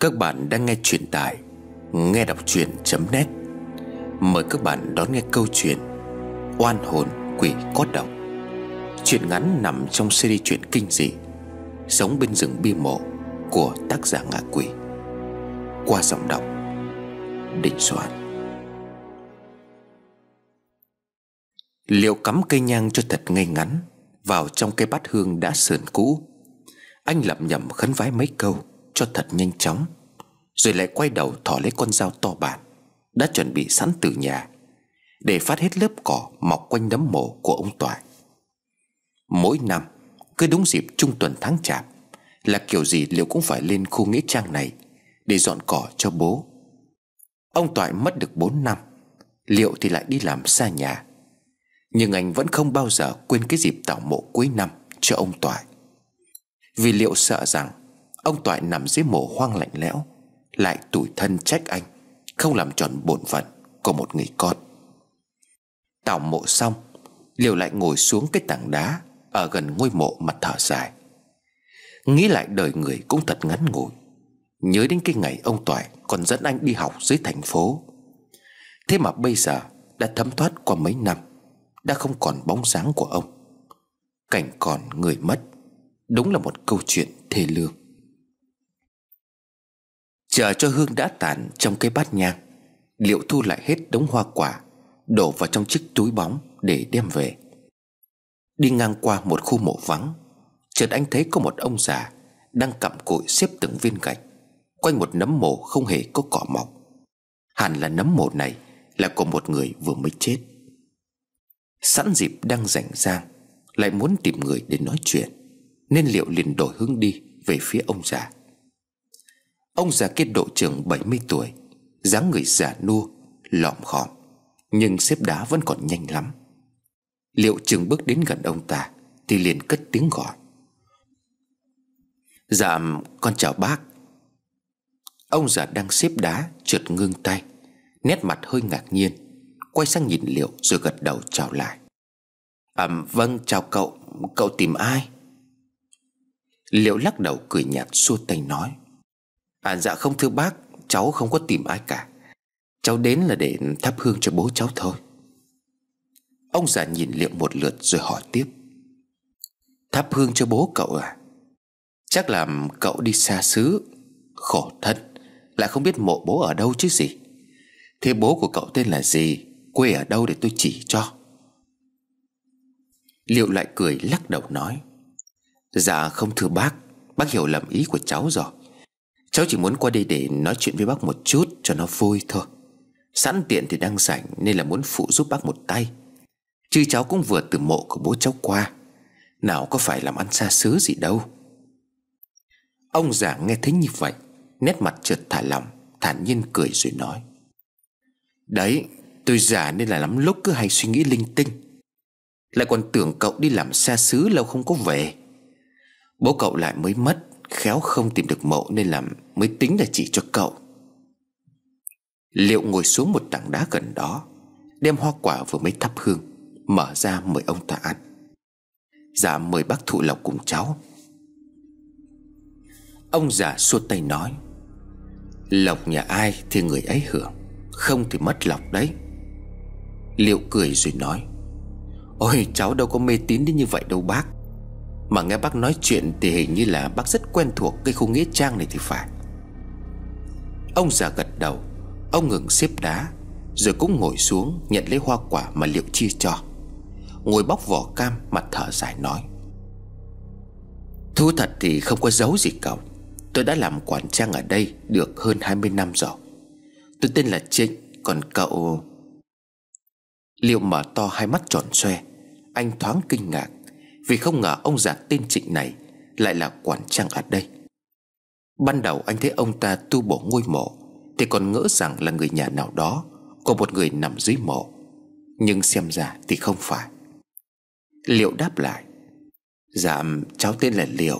Các bạn đang nghe truyền tải nghe đọc truyện.net Mời các bạn đón nghe câu chuyện Oan hồn quỷ có độc Chuyện ngắn nằm trong series truyện kinh dị Sống bên rừng bi mộ của tác giả ngạ quỷ Qua giọng đọc Định Soạn Liệu cắm cây nhang cho thật ngay ngắn Vào trong cái bát hương đã sờn cũ Anh lẩm nhẩm khấn vái mấy câu cho thật nhanh chóng Rồi lại quay đầu thỏ lấy con dao to bản Đã chuẩn bị sẵn từ nhà Để phát hết lớp cỏ mọc quanh đấm mộ của ông Toại Mỗi năm Cứ đúng dịp trung tuần tháng chạp Là kiểu gì liệu cũng phải lên khu nghĩa trang này Để dọn cỏ cho bố Ông Toại mất được 4 năm Liệu thì lại đi làm xa nhà Nhưng anh vẫn không bao giờ quên cái dịp tảo mộ cuối năm cho ông Toại Vì liệu sợ rằng Ông Toại nằm dưới mồ hoang lạnh lẽo Lại tủi thân trách anh Không làm tròn bổn phận của một người con Tảo mộ xong Liều lại ngồi xuống cái tảng đá Ở gần ngôi mộ mà thở dài Nghĩ lại đời người cũng thật ngắn ngủi Nhớ đến cái ngày ông Toại Còn dẫn anh đi học dưới thành phố Thế mà bây giờ Đã thấm thoát qua mấy năm Đã không còn bóng dáng của ông Cảnh còn người mất Đúng là một câu chuyện thê lương Chờ cho hương đã tàn trong cái bát nhang Liệu thu lại hết đống hoa quả Đổ vào trong chiếc túi bóng để đem về Đi ngang qua một khu mộ vắng Chợt anh thấy có một ông già Đang cặm cụi xếp từng viên gạch Quanh một nấm mộ không hề có cỏ mọc Hẳn là nấm mộ này Là của một người vừa mới chết Sẵn dịp đang rảnh rang Lại muốn tìm người để nói chuyện Nên liệu liền đổi hướng đi Về phía ông già Ông già kia độ trưởng 70 tuổi dáng người già nua Lọm khọm Nhưng xếp đá vẫn còn nhanh lắm Liệu trường bước đến gần ông ta Thì liền cất tiếng gọi Dạ con chào bác Ông già đang xếp đá trượt ngưng tay Nét mặt hơi ngạc nhiên Quay sang nhìn Liệu rồi gật đầu chào lại À vâng chào cậu Cậu tìm ai Liệu lắc đầu cười nhạt xua tay nói À dạ không thưa bác Cháu không có tìm ai cả Cháu đến là để thắp hương cho bố cháu thôi Ông già nhìn Liệu một lượt rồi hỏi tiếp Thắp hương cho bố cậu à Chắc làm cậu đi xa xứ Khổ thân Lại không biết mộ bố ở đâu chứ gì Thế bố của cậu tên là gì Quê ở đâu để tôi chỉ cho Liệu lại cười lắc đầu nói Dạ không thưa bác Bác hiểu lầm ý của cháu rồi Cháu chỉ muốn qua đây để nói chuyện với bác một chút Cho nó vui thôi Sẵn tiện thì đang rảnh Nên là muốn phụ giúp bác một tay Chứ cháu cũng vừa từ mộ của bố cháu qua Nào có phải làm ăn xa xứ gì đâu Ông già nghe thấy như vậy Nét mặt chợt thả lòng Thản nhiên cười rồi nói Đấy tôi già nên là lắm lúc cứ hay suy nghĩ linh tinh Lại còn tưởng cậu đi làm xa xứ lâu không có về Bố cậu lại mới mất Khéo không tìm được mộ nên làm mới tính là chỉ cho cậu Liệu ngồi xuống một tảng đá gần đó Đem hoa quả vừa mới thắp hương Mở ra mời ông ta ăn Dạ mời bác thụ lộc cùng cháu Ông già xua tay nói Lộc nhà ai thì người ấy hưởng Không thì mất lộc đấy Liệu cười rồi nói Ôi cháu đâu có mê tín đến như vậy đâu bác mà nghe bác nói chuyện thì hình như là bác rất quen thuộc cái khu nghĩa trang này thì phải Ông già gật đầu Ông ngừng xếp đá Rồi cũng ngồi xuống nhận lấy hoa quả mà liệu chia cho Ngồi bóc vỏ cam mặt thở dài nói Thú thật thì không có giấu gì cậu Tôi đã làm quản trang ở đây được hơn 20 năm rồi Tôi tên là Trịnh Còn cậu Liệu mở to hai mắt tròn xoe Anh thoáng kinh ngạc vì không ngờ ông già tên Trịnh này Lại là quản trang ở đây Ban đầu anh thấy ông ta tu bổ ngôi mộ Thì còn ngỡ rằng là người nhà nào đó Có một người nằm dưới mộ Nhưng xem ra thì không phải Liệu đáp lại Dạ cháu tên là Liệu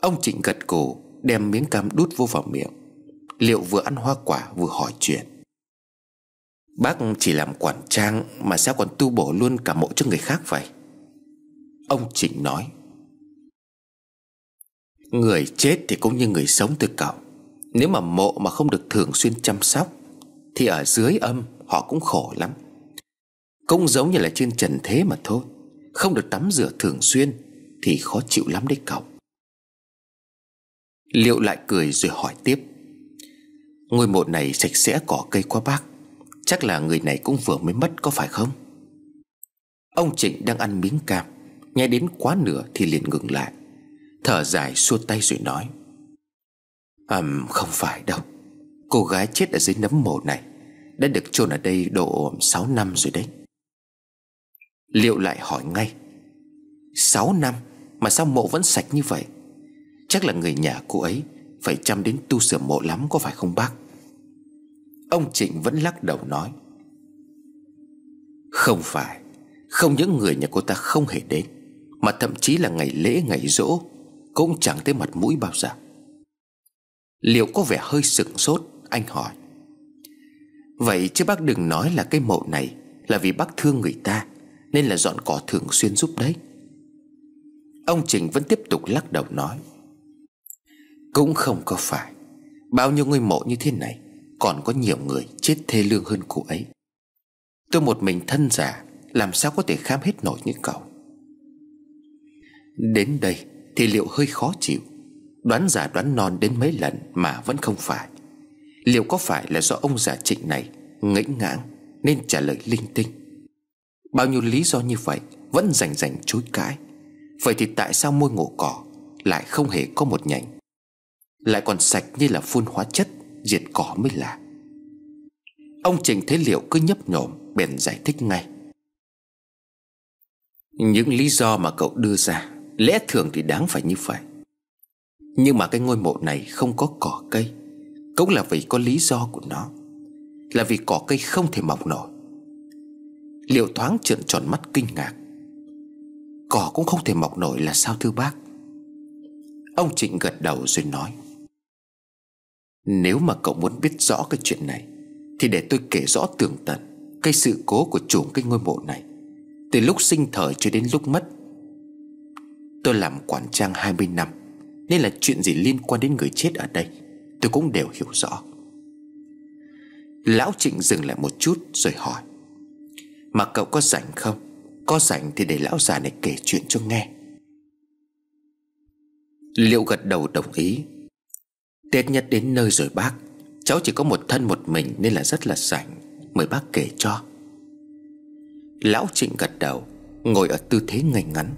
Ông Trịnh gật cổ Đem miếng cam đút vô vào miệng Liệu vừa ăn hoa quả vừa hỏi chuyện Bác chỉ làm quản trang Mà sao còn tu bổ luôn cả mộ cho người khác vậy Ông trịnh nói Người chết thì cũng như người sống từ cậu Nếu mà mộ mà không được thường xuyên chăm sóc Thì ở dưới âm họ cũng khổ lắm Cũng giống như là trên trần thế mà thôi Không được tắm rửa thường xuyên Thì khó chịu lắm đấy cậu Liệu lại cười rồi hỏi tiếp Ngôi mộ này sạch sẽ cỏ cây quá bác Chắc là người này cũng vừa mới mất có phải không Ông Trịnh đang ăn miếng cam Nghe đến quá nửa thì liền ngừng lại Thở dài xua tay rồi nói ầm không phải đâu Cô gái chết ở dưới nấm mồ này Đã được chôn ở đây độ sáu năm rồi đấy Liệu lại hỏi ngay sáu năm mà sao mộ vẫn sạch như vậy Chắc là người nhà cô ấy Phải chăm đến tu sửa mộ lắm có phải không bác Ông Trịnh vẫn lắc đầu nói Không phải Không những người nhà cô ta không hề đến mà thậm chí là ngày lễ ngày rỗ Cũng chẳng thấy mặt mũi bao giờ Liệu có vẻ hơi sừng sốt Anh hỏi Vậy chứ bác đừng nói là cái mộ này Là vì bác thương người ta Nên là dọn cỏ thường xuyên giúp đấy Ông Trình vẫn tiếp tục lắc đầu nói Cũng không có phải Bao nhiêu ngôi mộ như thế này Còn có nhiều người chết thê lương hơn cô ấy Tôi một mình thân già Làm sao có thể khám hết nổi những cậu Đến đây thì liệu hơi khó chịu Đoán giả đoán non đến mấy lần mà vẫn không phải Liệu có phải là do ông giả trịnh này ngẫnh ngãng nên trả lời linh tinh Bao nhiêu lý do như vậy vẫn rành rành chối cãi Vậy thì tại sao môi ngộ cỏ lại không hề có một nhành Lại còn sạch như là phun hóa chất diệt cỏ mới lạ Ông Trình thế liệu cứ nhấp nhổm bèn giải thích ngay Những lý do mà cậu đưa ra Lẽ thường thì đáng phải như vậy Nhưng mà cái ngôi mộ này không có cỏ cây Cũng là vì có lý do của nó Là vì cỏ cây không thể mọc nổi Liệu thoáng trợn tròn mắt kinh ngạc Cỏ cũng không thể mọc nổi là sao thưa bác Ông Trịnh gật đầu rồi nói Nếu mà cậu muốn biết rõ cái chuyện này Thì để tôi kể rõ tường tận Cái sự cố của chủ cái ngôi mộ này Từ lúc sinh thời cho đến lúc mất Tôi làm quản trang 20 năm Nên là chuyện gì liên quan đến người chết ở đây Tôi cũng đều hiểu rõ Lão Trịnh dừng lại một chút rồi hỏi Mà cậu có rảnh không Có rảnh thì để lão già này kể chuyện cho nghe Liệu gật đầu đồng ý Tết nhất đến nơi rồi bác Cháu chỉ có một thân một mình nên là rất là rảnh Mời bác kể cho Lão Trịnh gật đầu Ngồi ở tư thế ngay ngắn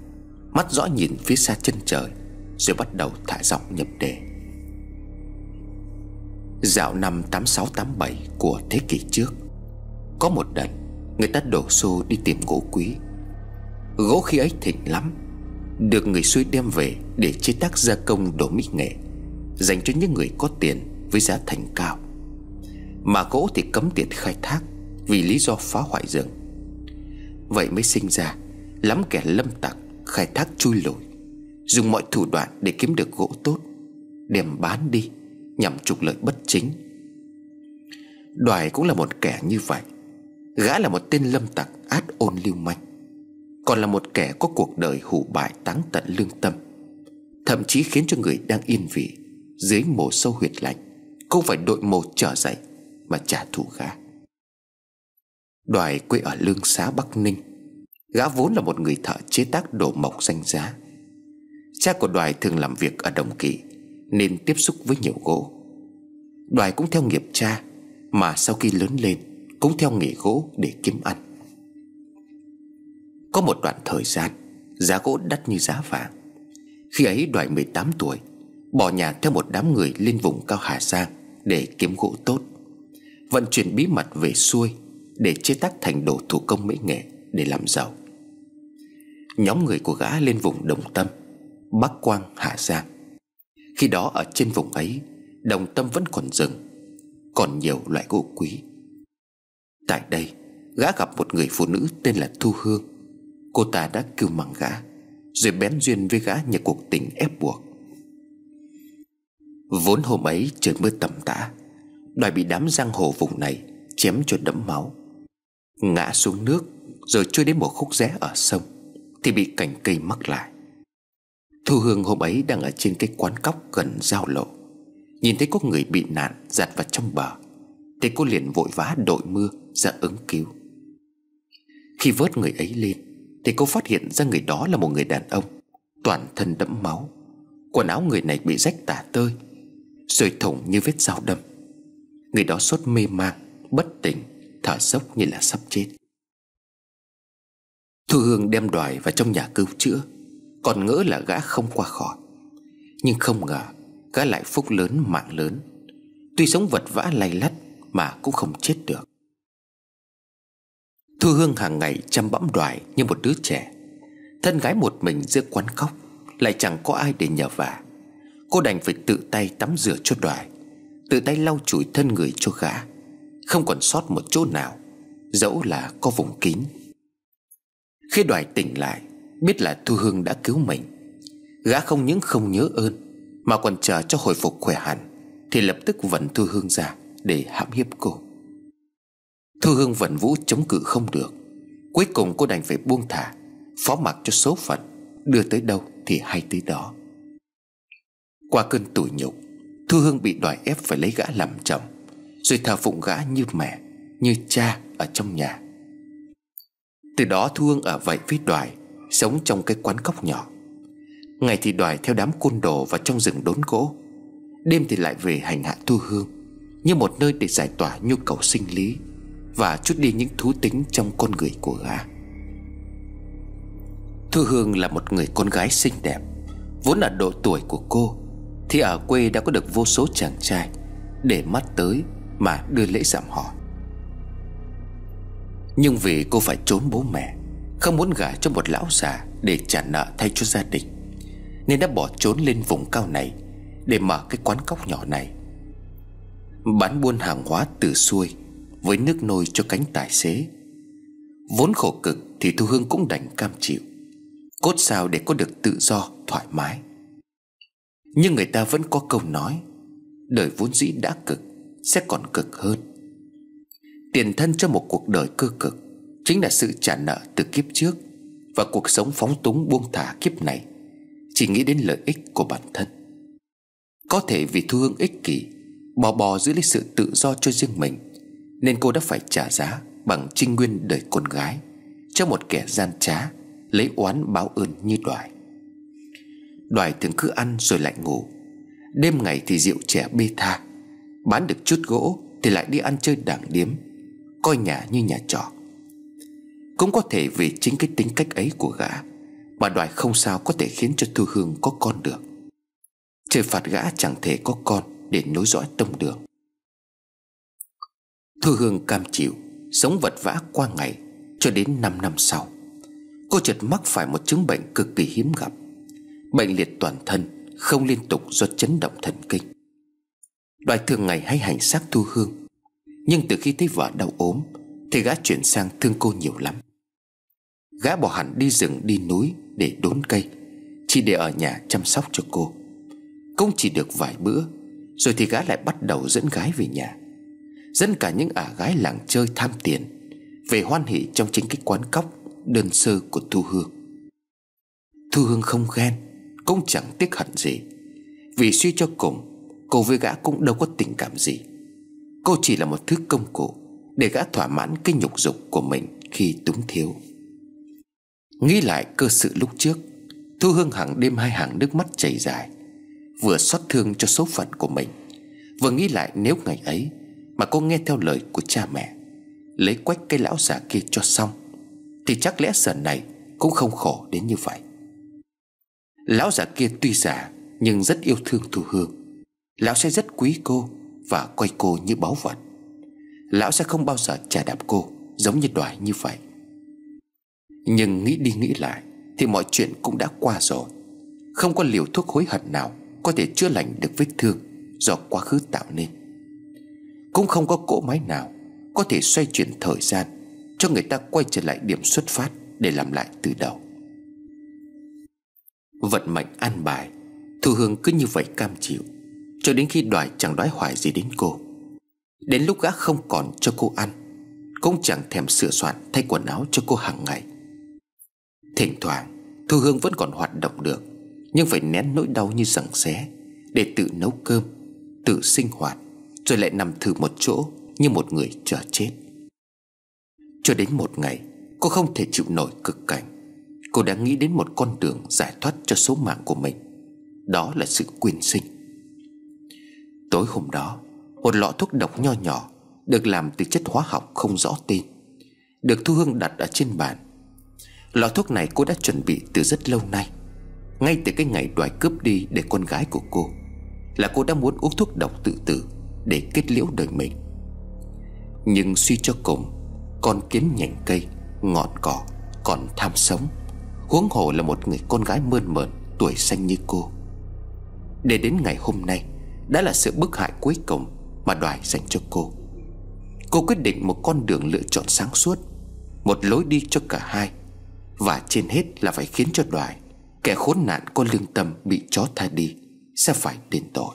Mắt rõ nhìn phía xa chân trời Rồi bắt đầu thả giọng nhập đề Dạo năm 86-87 của thế kỷ trước Có một đợt Người ta đổ xô đi tìm gỗ quý Gỗ khi ấy thịnh lắm Được người suy đem về Để chế tác gia công đồ mỹ nghệ Dành cho những người có tiền Với giá thành cao Mà gỗ thì cấm tiền khai thác Vì lý do phá hoại rừng Vậy mới sinh ra Lắm kẻ lâm tặc Khai thác chui lùi Dùng mọi thủ đoạn để kiếm được gỗ tốt Đem bán đi Nhằm trục lợi bất chính Đoài cũng là một kẻ như vậy Gã là một tên lâm tặc át ôn lưu manh Còn là một kẻ có cuộc đời hủ bại táng tận lương tâm Thậm chí khiến cho người đang yên vị Dưới mồ sâu huyệt lạnh Không phải đội mồ trở dậy Mà trả thù gã Đoài quê ở Lương Xá Bắc Ninh Gã vốn là một người thợ chế tác đồ mộc danh giá Cha của Đoài thường làm việc ở Đồng kỵ, Nên tiếp xúc với nhiều gỗ Đoài cũng theo nghiệp cha Mà sau khi lớn lên Cũng theo nghề gỗ để kiếm ăn Có một đoạn thời gian Giá gỗ đắt như giá vàng Khi ấy Đoài 18 tuổi Bỏ nhà theo một đám người lên vùng cao Hà Giang Để kiếm gỗ tốt Vận chuyển bí mật về xuôi Để chế tác thành đồ thủ công mỹ nghệ Để làm giàu Nhóm người của gã lên vùng Đồng Tâm Bắc Quang, Hà Giang Khi đó ở trên vùng ấy Đồng Tâm vẫn còn rừng Còn nhiều loại gỗ quý Tại đây Gã gặp một người phụ nữ tên là Thu Hương Cô ta đã kêu mắng gã Rồi bén duyên với gã nhờ cuộc tình ép buộc Vốn hôm ấy trời mưa tầm tã Đoài bị đám giang hồ vùng này Chém cho đẫm máu Ngã xuống nước Rồi trôi đến một khúc rẽ ở sông thì bị cành cây mắc lại Thu Hương hôm ấy đang ở trên cái quán cóc gần giao lộ Nhìn thấy có người bị nạn giặt vào trong bờ Thế cô liền vội vã đội mưa ra ứng cứu Khi vớt người ấy lên Thì cô phát hiện ra người đó là một người đàn ông Toàn thân đẫm máu Quần áo người này bị rách tả tơi Rồi thủng như vết dao đâm Người đó sốt mê mang, Bất tỉnh Thở dốc như là sắp chết Thu Hương đem đoài vào trong nhà cứu chữa Còn ngỡ là gã không qua khỏi Nhưng không ngờ Gã lại phúc lớn mạng lớn Tuy sống vật vã lay lắt Mà cũng không chết được Thu Hương hàng ngày chăm bẵm đoài như một đứa trẻ Thân gái một mình giữa quán khóc Lại chẳng có ai để nhờ vả Cô đành phải tự tay tắm rửa cho đoài Tự tay lau chùi thân người cho gã Không còn sót một chỗ nào Dẫu là có vùng kín khi đoài tỉnh lại Biết là Thu Hương đã cứu mình Gã không những không nhớ ơn Mà còn chờ cho hồi phục khỏe hẳn Thì lập tức vần Thu Hương ra Để hãm hiếp cô Thu Hương vần vũ chống cự không được Cuối cùng cô đành phải buông thả Phó mặc cho số phận Đưa tới đâu thì hay tới đó Qua cơn tủi nhục Thu Hương bị đòi ép phải lấy gã làm chồng Rồi thờ phụng gã như mẹ Như cha ở trong nhà từ đó Thu Hương ở vậy với đoài Sống trong cái quán cốc nhỏ Ngày thì đoài theo đám côn đồ vào trong rừng đốn gỗ Đêm thì lại về hành hạ Thu Hương Như một nơi để giải tỏa nhu cầu sinh lý Và chút đi những thú tính trong con người của gã Thu Hương là một người con gái xinh đẹp Vốn là độ tuổi của cô Thì ở quê đã có được vô số chàng trai Để mắt tới mà đưa lễ giảm hỏi nhưng vì cô phải trốn bố mẹ Không muốn gả cho một lão già Để trả nợ thay cho gia đình Nên đã bỏ trốn lên vùng cao này Để mở cái quán cóc nhỏ này Bán buôn hàng hóa từ xuôi Với nước nôi cho cánh tài xế Vốn khổ cực Thì Thu Hương cũng đành cam chịu Cốt sao để có được tự do Thoải mái Nhưng người ta vẫn có câu nói Đời vốn dĩ đã cực Sẽ còn cực hơn Tiền thân cho một cuộc đời cơ cực Chính là sự trả nợ từ kiếp trước Và cuộc sống phóng túng buông thả kiếp này Chỉ nghĩ đến lợi ích của bản thân Có thể vì thu hương ích kỷ Bò bò giữ lấy sự tự do cho riêng mình Nên cô đã phải trả giá Bằng trinh nguyên đời con gái Cho một kẻ gian trá Lấy oán báo ơn như đoài Đoài thường cứ ăn rồi lại ngủ Đêm ngày thì rượu trẻ bê tha Bán được chút gỗ Thì lại đi ăn chơi đảng điếm Coi nhà như nhà trọ Cũng có thể vì chính cái tính cách ấy của gã Mà đoài không sao có thể khiến cho Thu Hương có con được Trời phạt gã chẳng thể có con Để nối dõi tông đường Thu Hương cam chịu Sống vật vã qua ngày Cho đến 5 năm sau Cô chợt mắc phải một chứng bệnh cực kỳ hiếm gặp Bệnh liệt toàn thân Không liên tục do chấn động thần kinh Đoài thường ngày hay hành xác Thu Hương nhưng từ khi thấy vợ đau ốm Thì gã chuyển sang thương cô nhiều lắm Gã bỏ hẳn đi rừng đi núi Để đốn cây Chỉ để ở nhà chăm sóc cho cô Cũng chỉ được vài bữa Rồi thì gã lại bắt đầu dẫn gái về nhà Dẫn cả những ả gái làng chơi tham tiền Về hoan hỷ trong chính cái quán cóc Đơn sơ của Thu Hương Thu Hương không ghen Cũng chẳng tiếc hận gì Vì suy cho cùng Cô với gã cũng đâu có tình cảm gì Cô chỉ là một thứ công cụ Để gã thỏa mãn cái nhục dục của mình Khi túng thiếu Nghĩ lại cơ sự lúc trước Thu Hương hàng đêm hai hàng nước mắt chảy dài Vừa xót thương cho số phận của mình Vừa nghĩ lại nếu ngày ấy Mà cô nghe theo lời của cha mẹ Lấy quách cái lão già kia cho xong Thì chắc lẽ giờ này Cũng không khổ đến như vậy Lão già kia tuy già Nhưng rất yêu thương Thu Hương Lão sẽ rất quý cô và quay cô như báu vật Lão sẽ không bao giờ trả đạp cô Giống như đoài như vậy Nhưng nghĩ đi nghĩ lại Thì mọi chuyện cũng đã qua rồi Không có liều thuốc hối hận nào Có thể chữa lành được vết thương Do quá khứ tạo nên Cũng không có cỗ máy nào Có thể xoay chuyển thời gian Cho người ta quay trở lại điểm xuất phát Để làm lại từ đầu Vận mệnh an bài Thu Hương cứ như vậy cam chịu cho đến khi đoài chẳng đoái hoài gì đến cô Đến lúc gã không còn cho cô ăn Cũng chẳng thèm sửa soạn thay quần áo cho cô hàng ngày Thỉnh thoảng Thu Hương vẫn còn hoạt động được Nhưng phải nén nỗi đau như sẵn xé Để tự nấu cơm Tự sinh hoạt Rồi lại nằm thử một chỗ Như một người chờ chết Cho đến một ngày Cô không thể chịu nổi cực cảnh Cô đã nghĩ đến một con đường giải thoát cho số mạng của mình Đó là sự quyên sinh Tối hôm đó Một lọ thuốc độc nho nhỏ Được làm từ chất hóa học không rõ tên Được Thu Hương đặt ở trên bàn Lọ thuốc này cô đã chuẩn bị từ rất lâu nay Ngay từ cái ngày đoài cướp đi Để con gái của cô Là cô đã muốn uống thuốc độc tự tử Để kết liễu đời mình Nhưng suy cho cùng Con kiến nhành cây Ngọn cỏ còn tham sống Huống hồ là một người con gái mơn mởn Tuổi xanh như cô Để đến ngày hôm nay đã là sự bức hại cuối cùng Mà đoài dành cho cô Cô quyết định một con đường lựa chọn sáng suốt Một lối đi cho cả hai Và trên hết là phải khiến cho đoài Kẻ khốn nạn có lương tâm bị chó tha đi Sẽ phải đền tội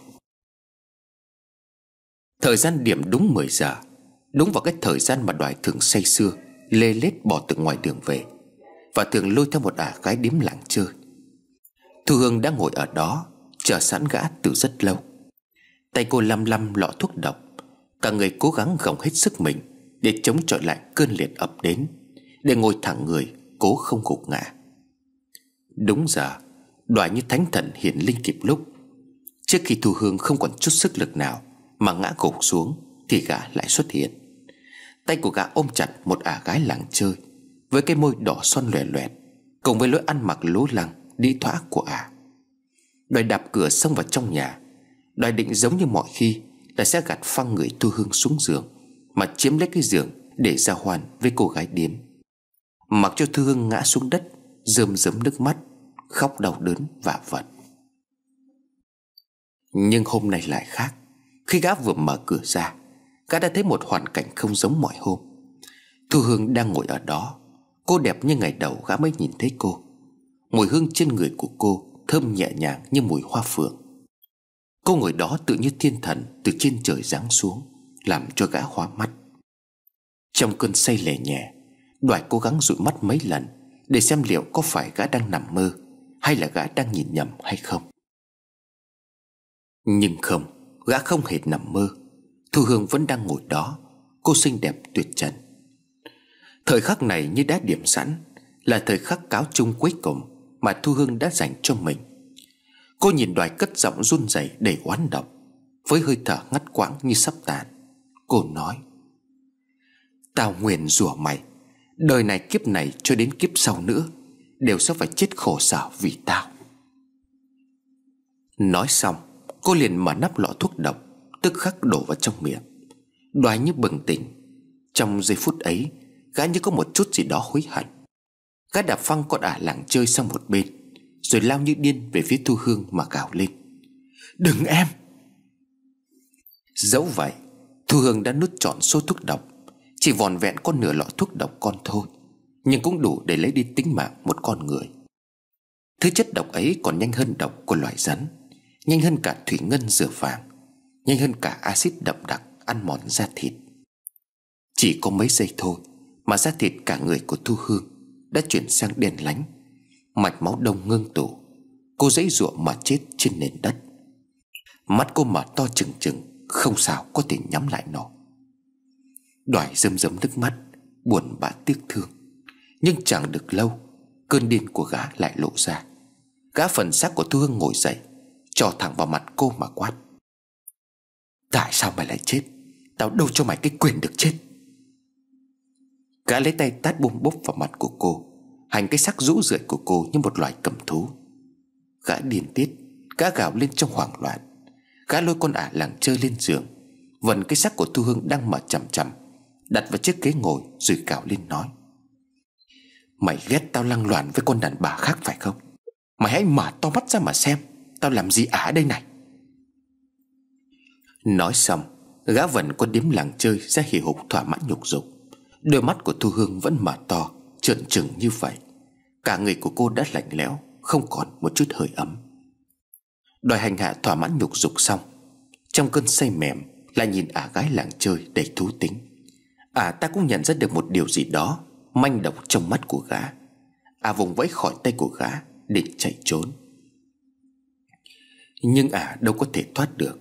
Thời gian điểm đúng 10 giờ Đúng vào cái thời gian mà đoài thường say sưa Lê lết bỏ từ ngoài đường về Và thường lôi theo một ả gái điếm làng chơi Thu Hương đã ngồi ở đó Chờ sẵn gã từ rất lâu Tay cô lăm lăm lọ thuốc độc Cả người cố gắng gồng hết sức mình Để chống chọi lại cơn liệt ập đến Để ngồi thẳng người Cố không gục ngã Đúng giờ Đoà như thánh thần hiện linh kịp lúc Trước khi Thu Hương không còn chút sức lực nào Mà ngã gục xuống Thì gã lại xuất hiện Tay của gã ôm chặt một ả gái làng chơi Với cái môi đỏ son lòe loẹt Cùng với lối ăn mặc lố lăng Đi thoã của ả Đoài đạp cửa xông vào trong nhà Đoài định giống như mọi khi Là sẽ gạt phăng người thu hương xuống giường Mà chiếm lấy cái giường Để ra hoàn với cô gái điếm Mặc cho Thư Hương ngã xuống đất dơm dớm nước mắt Khóc đau đớn và vật Nhưng hôm nay lại khác Khi gã vừa mở cửa ra Gã đã thấy một hoàn cảnh không giống mọi hôm Thu Hương đang ngồi ở đó Cô đẹp như ngày đầu gã mới nhìn thấy cô Mùi hương trên người của cô Thơm nhẹ nhàng như mùi hoa phượng Cô ngồi đó tự như thiên thần Từ trên trời giáng xuống Làm cho gã hóa mắt Trong cơn say lè nhẹ Đoài cố gắng dụi mắt mấy lần Để xem liệu có phải gã đang nằm mơ Hay là gã đang nhìn nhầm hay không Nhưng không Gã không hề nằm mơ Thu Hương vẫn đang ngồi đó Cô xinh đẹp tuyệt trần Thời khắc này như đã điểm sẵn Là thời khắc cáo chung cuối cùng Mà Thu Hương đã dành cho mình Cô nhìn đoài cất giọng run rẩy đầy oán độc Với hơi thở ngắt quãng như sắp tàn Cô nói Tao nguyện rủa mày Đời này kiếp này cho đến kiếp sau nữa Đều sẽ phải chết khổ sở vì tao Nói xong Cô liền mở nắp lọ thuốc độc Tức khắc đổ vào trong miệng Đoài như bừng tỉnh Trong giây phút ấy Gã như có một chút gì đó hối hận Gã đạp phăng con ả làng chơi sang một bên rồi lao như điên về phía Thu Hương mà gào lên Đừng em Dẫu vậy Thu Hương đã nút trọn số thuốc độc Chỉ vòn vẹn có nửa lọ thuốc độc con thôi Nhưng cũng đủ để lấy đi tính mạng một con người Thứ chất độc ấy còn nhanh hơn độc của loài rắn Nhanh hơn cả thủy ngân rửa vàng Nhanh hơn cả axit đậm đặc ăn mòn da thịt Chỉ có mấy giây thôi Mà da thịt cả người của Thu Hương Đã chuyển sang đen lánh Mạch máu đông ngưng tụ Cô dãy ruộng mà chết trên nền đất Mắt cô mở to trừng trừng Không sao có thể nhắm lại nó Đoài rơm rớm nước mắt Buồn bã tiếc thương Nhưng chẳng được lâu Cơn điên của gã lại lộ ra Gã phần xác của Thu Hương ngồi dậy cho thẳng vào mặt cô mà quát Tại sao mày lại chết Tao đâu cho mày cái quyền được chết Gã lấy tay tát bung bốc vào mặt của cô Hành cái sắc rũ rượi của cô như một loài cầm thú Gã điên tiết Gã gào lên trong hoảng loạn Gã lôi con ả à làng chơi lên giường Vần cái sắc của Thu Hương đang mở chầm chầm Đặt vào chiếc ghế ngồi Rồi gào lên nói Mày ghét tao lăng loàn với con đàn bà khác phải không Mày hãy mở to mắt ra mà xem Tao làm gì ả đây này Nói xong Gã vần con điếm làng chơi ra hì hục thỏa mãn nhục dục Đôi mắt của Thu Hương vẫn mở to trợn trừng như vậy Cả người của cô đã lạnh lẽo Không còn một chút hơi ấm Đòi hành hạ thỏa mãn nhục dục xong Trong cơn say mềm là nhìn ả à gái làng chơi đầy thú tính Ả à ta cũng nhận ra được một điều gì đó Manh động trong mắt của gã Ả à vùng vẫy khỏi tay của gã Định chạy trốn Nhưng ả đâu có thể thoát được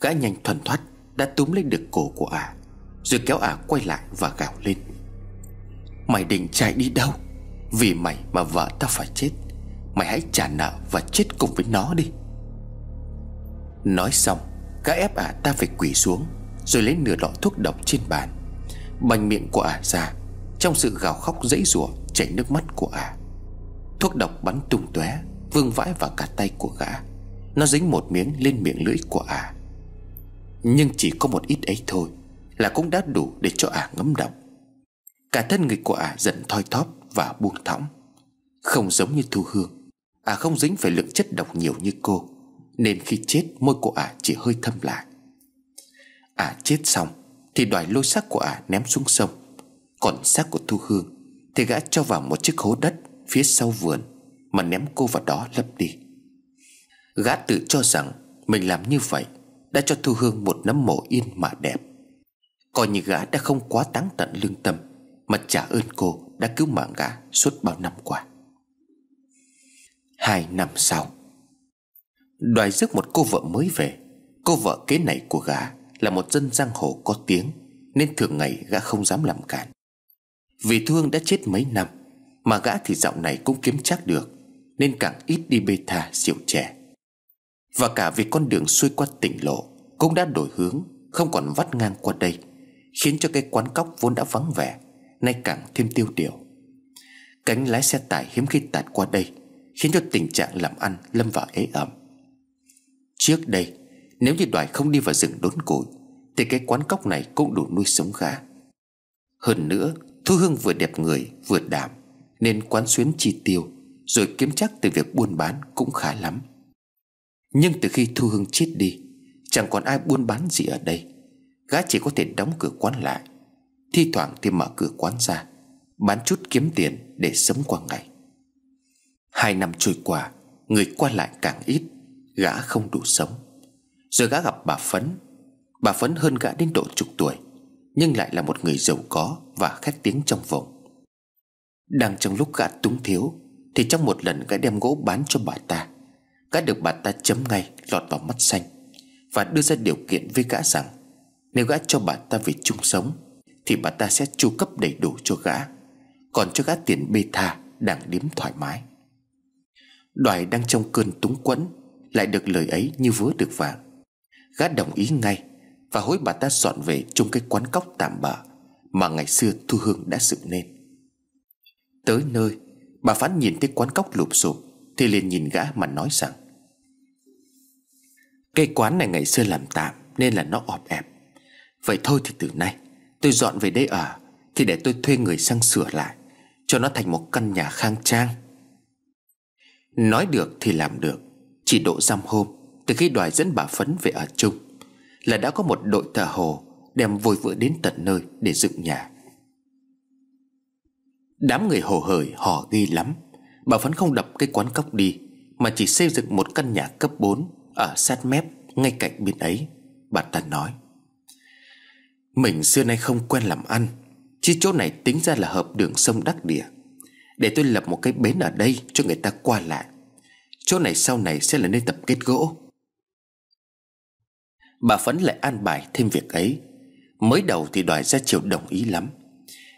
Gã nhanh thuần thoát Đã túm lấy được cổ của ả Rồi kéo ả quay lại và gào lên Mày định chạy đi đâu Vì mày mà vợ tao phải chết Mày hãy trả nợ và chết cùng với nó đi Nói xong Gã ép ả à ta phải quỳ xuống Rồi lấy nửa lọ thuốc độc trên bàn Bành miệng của ả à ra Trong sự gào khóc dãy rủa Chảy nước mắt của ả à. Thuốc độc bắn tung tóe Vương vãi vào cả tay của gã Nó dính một miếng lên miệng lưỡi của ả Nhưng chỉ có một ít ấy thôi Là cũng đã đủ để cho ả ngấm động Cả thân người của ả à dần thoi thóp và buông thõng Không giống như Thu Hương Ả à không dính phải lượng chất độc nhiều như cô Nên khi chết môi của ả à chỉ hơi thâm lại Ả chết xong Thì đòi lôi xác của ả ném xuống sông Còn xác của Thu Hương Thì gã cho vào một chiếc hố đất Phía sau vườn Mà ném cô vào đó lấp đi Gã tự cho rằng Mình làm như vậy Đã cho Thu Hương một nấm mộ yên mà đẹp Coi như gã đã không quá táng tận lương tâm mà trả ơn cô đã cứu mạng gã suốt bao năm qua Hai năm sau Đoài rước một cô vợ mới về Cô vợ kế này của gã Là một dân giang hồ có tiếng Nên thường ngày gã không dám làm cản Vì thương đã chết mấy năm Mà gã thì dạo này cũng kiếm chắc được Nên càng ít đi bê tha rượu chè. Và cả vì con đường xuôi qua tỉnh lộ Cũng đã đổi hướng Không còn vắt ngang qua đây Khiến cho cái quán cóc vốn đã vắng vẻ nay càng thêm tiêu điều Cánh lái xe tải hiếm khi tạt qua đây Khiến cho tình trạng làm ăn lâm vào ế ẩm Trước đây Nếu như đoài không đi vào rừng đốn củi Thì cái quán cóc này cũng đủ nuôi sống gà Hơn nữa Thu Hương vừa đẹp người vừa đảm Nên quán xuyến chi tiêu Rồi kiếm chắc từ việc buôn bán cũng khá lắm Nhưng từ khi Thu Hương chết đi Chẳng còn ai buôn bán gì ở đây Gã chỉ có thể đóng cửa quán lại Thi thoảng thì mở cửa quán ra Bán chút kiếm tiền để sống qua ngày Hai năm trôi qua Người qua lại càng ít Gã không đủ sống Rồi gã gặp bà Phấn Bà Phấn hơn gã đến độ chục tuổi Nhưng lại là một người giàu có Và khét tiếng trong vùng Đang trong lúc gã túng thiếu Thì trong một lần gã đem gỗ bán cho bà ta Gã được bà ta chấm ngay Lọt vào mắt xanh Và đưa ra điều kiện với gã rằng Nếu gã cho bà ta về chung sống thì bà ta sẽ chu cấp đầy đủ cho gã Còn cho gã tiền bê tha Đang điếm thoải mái Đoài đang trong cơn túng quẫn Lại được lời ấy như vớ được vàng Gã đồng ý ngay Và hối bà ta dọn về trong cái quán cóc tạm bợ Mà ngày xưa Thu Hương đã dựng nên Tới nơi Bà Phán nhìn thấy quán cóc lụp sụp Thì liền nhìn gã mà nói rằng Cây quán này ngày xưa làm tạm Nên là nó ọp ẹp Vậy thôi thì từ nay Tôi dọn về đây ở Thì để tôi thuê người sang sửa lại Cho nó thành một căn nhà khang trang Nói được thì làm được Chỉ độ dăm hôm Từ khi đoài dẫn bà Phấn về ở chung Là đã có một đội thợ hồ Đem vội vựa đến tận nơi để dựng nhà Đám người hồ hởi hò ghi lắm Bà Phấn không đập cái quán cốc đi Mà chỉ xây dựng một căn nhà cấp 4 Ở sát mép ngay cạnh bên ấy Bà ta nói mình xưa nay không quen làm ăn Chứ chỗ này tính ra là hợp đường sông đắc địa Để tôi lập một cái bến ở đây cho người ta qua lại Chỗ này sau này sẽ là nơi tập kết gỗ Bà Phấn lại an bài thêm việc ấy Mới đầu thì đòi ra chiều đồng ý lắm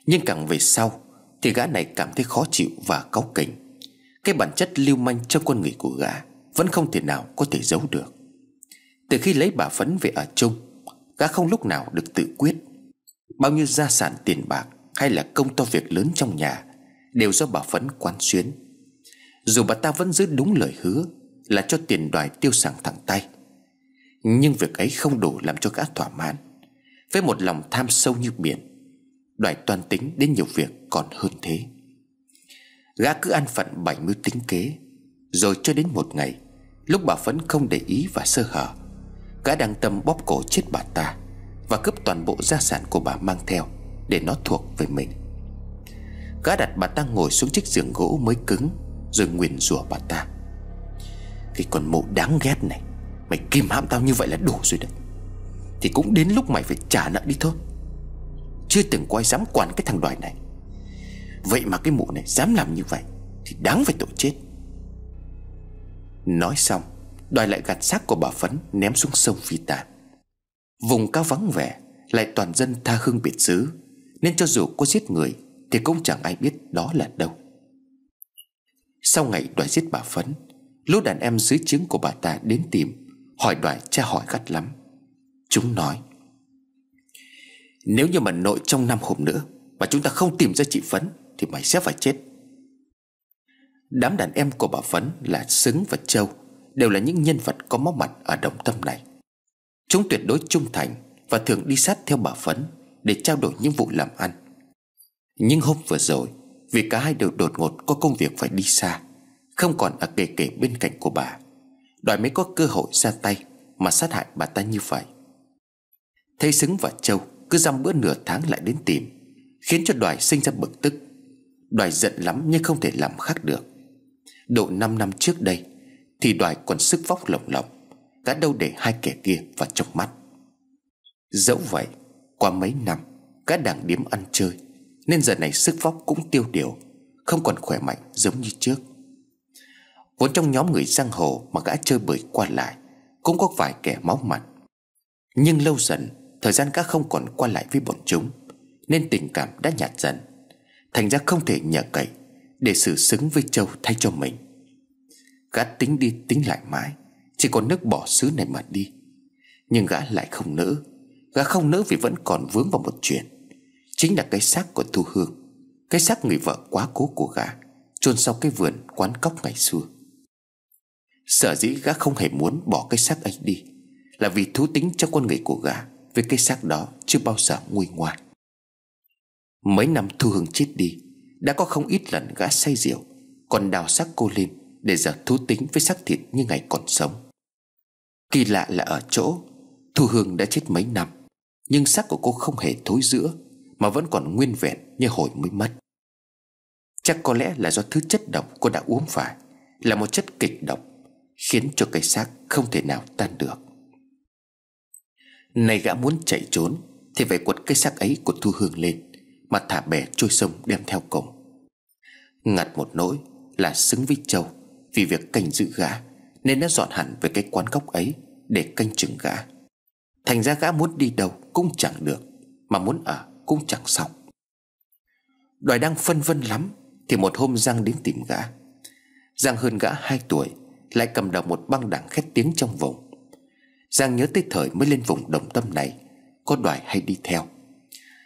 Nhưng càng về sau Thì gã này cảm thấy khó chịu và cáu kỉnh Cái bản chất lưu manh trong con người của gã Vẫn không thể nào có thể giấu được Từ khi lấy bà Phấn về ở chung Gã không lúc nào được tự quyết Bao nhiêu gia sản tiền bạc Hay là công to việc lớn trong nhà Đều do bà Phấn quán xuyến Dù bà ta vẫn giữ đúng lời hứa Là cho tiền đoài tiêu sảng thẳng tay Nhưng việc ấy không đủ làm cho gã thỏa mãn Với một lòng tham sâu như biển Đoài toàn tính đến nhiều việc còn hơn thế Gã cứ ăn phận bảy mươi tính kế Rồi cho đến một ngày Lúc bà Phấn không để ý và sơ hở Gã đang tâm bóp cổ chết bà ta Và cướp toàn bộ gia sản của bà mang theo Để nó thuộc về mình Gã đặt bà ta ngồi xuống chiếc giường gỗ mới cứng Rồi nguyền rủa bà ta Cái con mụ đáng ghét này Mày kìm hãm tao như vậy là đủ rồi đấy Thì cũng đến lúc mày phải trả nợ đi thôi Chưa từng có ai dám quản cái thằng đoài này Vậy mà cái mụ này dám làm như vậy Thì đáng phải tội chết Nói xong Đoài lại gạt xác của bà Phấn Ném xuống sông phi tàn Vùng cao vắng vẻ Lại toàn dân tha hương biệt xứ Nên cho dù có giết người Thì cũng chẳng ai biết đó là đâu Sau ngày đoài giết bà Phấn Lũ đàn em dưới trướng của bà ta đến tìm Hỏi đoài cha hỏi gắt lắm Chúng nói Nếu như mà nội trong năm hôm nữa Mà chúng ta không tìm ra chị Phấn Thì mày sẽ phải chết Đám đàn em của bà Phấn là Xứng và Châu đều là những nhân vật có máu mặt ở đồng tâm này Chúng tuyệt đối trung thành và thường đi sát theo bà Phấn để trao đổi những vụ làm ăn Nhưng hôm vừa rồi vì cả hai đều đột ngột có công việc phải đi xa Không còn ở kề kề bên cạnh của bà Đòi mới có cơ hội ra tay mà sát hại bà ta như vậy Thấy Xứng và Châu cứ dăm bữa nửa tháng lại đến tìm Khiến cho Đoài sinh ra bực tức Đoài giận lắm nhưng không thể làm khác được Độ 5 năm trước đây thì đoài còn sức vóc lồng lộng Đã đâu để hai kẻ kia vào trong mắt Dẫu vậy Qua mấy năm Gã đảng điếm ăn chơi Nên giờ này sức vóc cũng tiêu điều Không còn khỏe mạnh giống như trước Vốn trong nhóm người giang hồ Mà gã chơi bời qua lại Cũng có vài kẻ máu mặt Nhưng lâu dần Thời gian gã không còn qua lại với bọn chúng Nên tình cảm đã nhạt dần Thành ra không thể nhờ cậy Để xử xứng với Châu thay cho mình Gã tính đi tính lại mãi Chỉ còn nước bỏ xứ này mà đi Nhưng gã lại không nỡ Gã không nỡ vì vẫn còn vướng vào một chuyện Chính là cái xác của Thu Hương Cái xác người vợ quá cố của gã chôn sau cái vườn quán cóc ngày xưa Sở dĩ gã không hề muốn bỏ cái xác ấy đi Là vì thú tính cho con người của gã Với cái xác đó chưa bao giờ nguôi ngoai Mấy năm Thu Hương chết đi Đã có không ít lần gã say rượu Còn đào xác cô lên để giờ thú tính với xác thịt như ngày còn sống Kỳ lạ là ở chỗ Thu Hương đã chết mấy năm Nhưng xác của cô không hề thối rữa Mà vẫn còn nguyên vẹn như hồi mới mất Chắc có lẽ là do thứ chất độc cô đã uống phải Là một chất kịch độc Khiến cho cái xác không thể nào tan được Nay gã muốn chạy trốn Thì phải quật cái xác ấy của Thu Hương lên Mà thả bè trôi sông đem theo cổng Ngặt một nỗi là xứng với Châu vì việc canh giữ gã Nên đã dọn hẳn về cái quán góc ấy Để canh chừng gã Thành ra gã muốn đi đâu cũng chẳng được Mà muốn ở cũng chẳng xong Đoài đang phân vân lắm Thì một hôm Giang đến tìm gã Giang hơn gã hai tuổi Lại cầm đầu một băng đảng khét tiếng trong vùng Giang nhớ tới thời mới lên vùng đồng tâm này Có đoài hay đi theo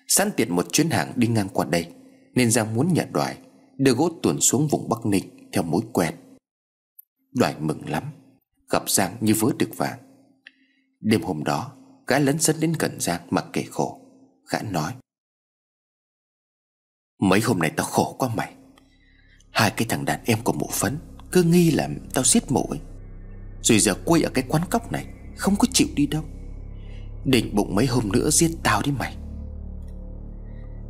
Sẵn tiện một chuyến hàng đi ngang qua đây Nên Giang muốn nhà đoài Đưa gỗ tuồn xuống vùng Bắc Ninh Theo mối quen đoài mừng lắm Gặp Giang như vớ được vàng Đêm hôm đó Gã lấn sấn đến gần Giang mặc kệ khổ Gã nói Mấy hôm nay tao khổ quá mày Hai cái thằng đàn em của mụ phấn Cứ nghi là tao giết mụ ấy Rồi giờ quay ở cái quán cóc này Không có chịu đi đâu Định bụng mấy hôm nữa giết tao đi mày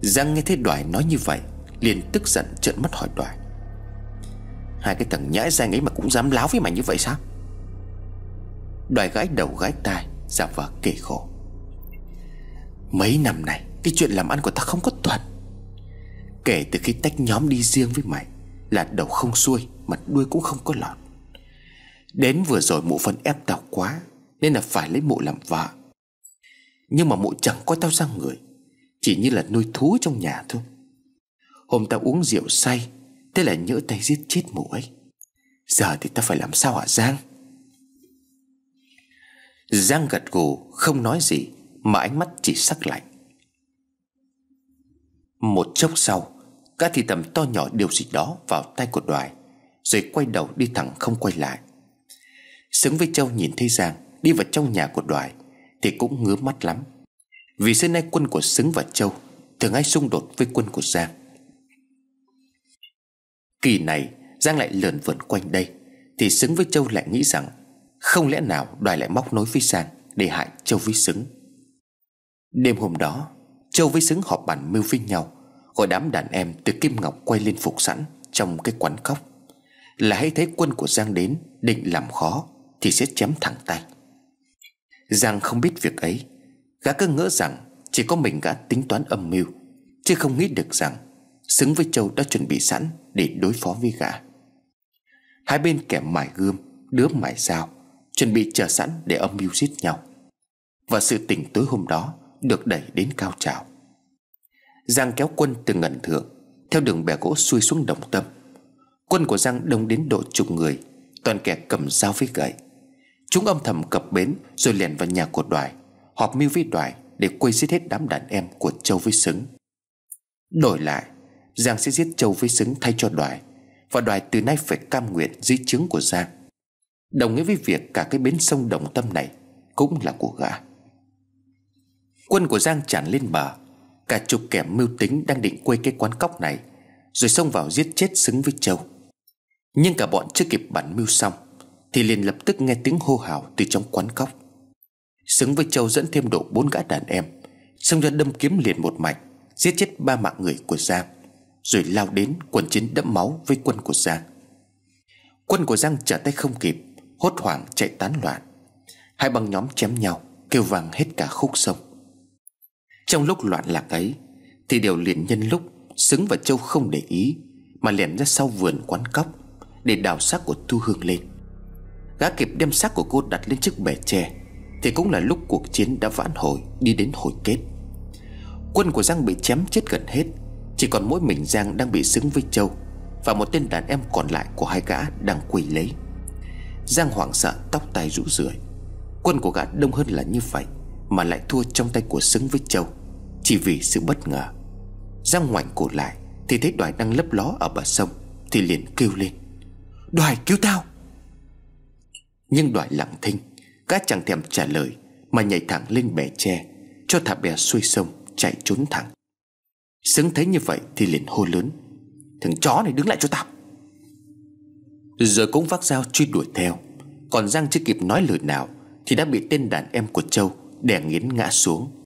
Giang nghe thấy Đoài nói như vậy Liền tức giận trợn mắt hỏi Đoài Hai cái thằng nhãi danh ấy mà cũng dám láo với mày như vậy sao Đoài gái đầu gái tai Giả vờ kể khổ Mấy năm nay Cái chuyện làm ăn của ta không có thuận Kể từ khi tách nhóm đi riêng với mày Là đầu không xuôi mà đuôi cũng không có lọt Đến vừa rồi mụ phần ép tao quá Nên là phải lấy mụ làm vợ Nhưng mà mụ chẳng có tao ra người Chỉ như là nuôi thú trong nhà thôi Hôm tao uống rượu say Thế là nhỡ tay giết chết mụ ấy Giờ thì ta phải làm sao hả Giang Giang gật gù không nói gì Mà ánh mắt chỉ sắc lạnh Một chốc sau Cá thì tầm to nhỏ điều gì đó vào tay của đoài Rồi quay đầu đi thẳng không quay lại Xứng với Châu nhìn thấy Giang Đi vào trong nhà của đoài Thì cũng ngứa mắt lắm Vì xưa nay quân của Xứng và Châu Thường hay xung đột với quân của Giang Kỳ này Giang lại lượn vườn quanh đây Thì Xứng với Châu lại nghĩ rằng Không lẽ nào đoài lại móc nối với Giang Để hại Châu với Xứng Đêm hôm đó Châu với Xứng họp bàn mưu với nhau Gọi đám đàn em từ Kim Ngọc quay lên phục sẵn Trong cái quán khóc, Là hãy thấy quân của Giang đến Định làm khó Thì sẽ chém thẳng tay Giang không biết việc ấy Gã cứ ngỡ rằng Chỉ có mình gã tính toán âm mưu Chứ không nghĩ được rằng Xứng với Châu đã chuẩn bị sẵn Để đối phó với gã Hai bên kẻ mài gươm Đứa mài dao Chuẩn bị chờ sẵn để âm mưu giết nhau Và sự tỉnh tối hôm đó Được đẩy đến cao trào Giang kéo quân từ ngẩn thượng Theo đường bè gỗ xuôi xuống đồng tâm Quân của Giang đông đến độ chục người Toàn kẻ cầm dao với gậy Chúng âm thầm cập bến Rồi lẻn vào nhà của đoài Họp mưu với đoài để quây giết hết đám đàn em của Châu với Xứng Đổi lại Giang sẽ giết Châu với xứng thay cho Đoài Và Đoài từ nay phải cam nguyện dưới chứng của Giang Đồng nghĩa với việc cả cái bến sông Đồng Tâm này Cũng là của gã Quân của Giang tràn lên bờ Cả chục kẻ mưu tính đang định quay cái quán cóc này Rồi xông vào giết chết xứng với Châu Nhưng cả bọn chưa kịp bản mưu xong Thì liền lập tức nghe tiếng hô hào từ trong quán cóc Xứng với Châu dẫn thêm độ bốn gã đàn em Xông ra đâm kiếm liền một mạch Giết chết ba mạng người của Giang rồi lao đến quần chiến đẫm máu với quân của Giang Quân của Giang trở tay không kịp Hốt hoảng chạy tán loạn Hai băng nhóm chém nhau Kêu vang hết cả khúc sông Trong lúc loạn lạc ấy Thì đều liền nhân lúc Xứng và Châu không để ý Mà liền ra sau vườn quán cóc Để đào xác của Thu Hương lên Gã kịp đem xác của cô đặt lên chiếc bè tre Thì cũng là lúc cuộc chiến đã vãn hồi Đi đến hồi kết Quân của Giang bị chém chết gần hết chỉ còn mỗi mình Giang đang bị xứng với Châu Và một tên đàn em còn lại của hai gã đang quỳ lấy Giang hoảng sợ tóc tai rũ rượi Quân của gã đông hơn là như vậy Mà lại thua trong tay của xứng với Châu Chỉ vì sự bất ngờ Giang ngoảnh cổ lại Thì thấy đoài đang lấp ló ở bờ sông Thì liền kêu lên Đoài cứu tao Nhưng đoài lặng thinh Gã chẳng thèm trả lời Mà nhảy thẳng lên bè tre Cho thả bè xuôi sông chạy trốn thẳng xứng thấy như vậy thì liền hô lớn Thằng chó này đứng lại cho tao Rồi cũng vác dao truy đuổi theo Còn Giang chưa kịp nói lời nào Thì đã bị tên đàn em của Châu Đè nghiến ngã xuống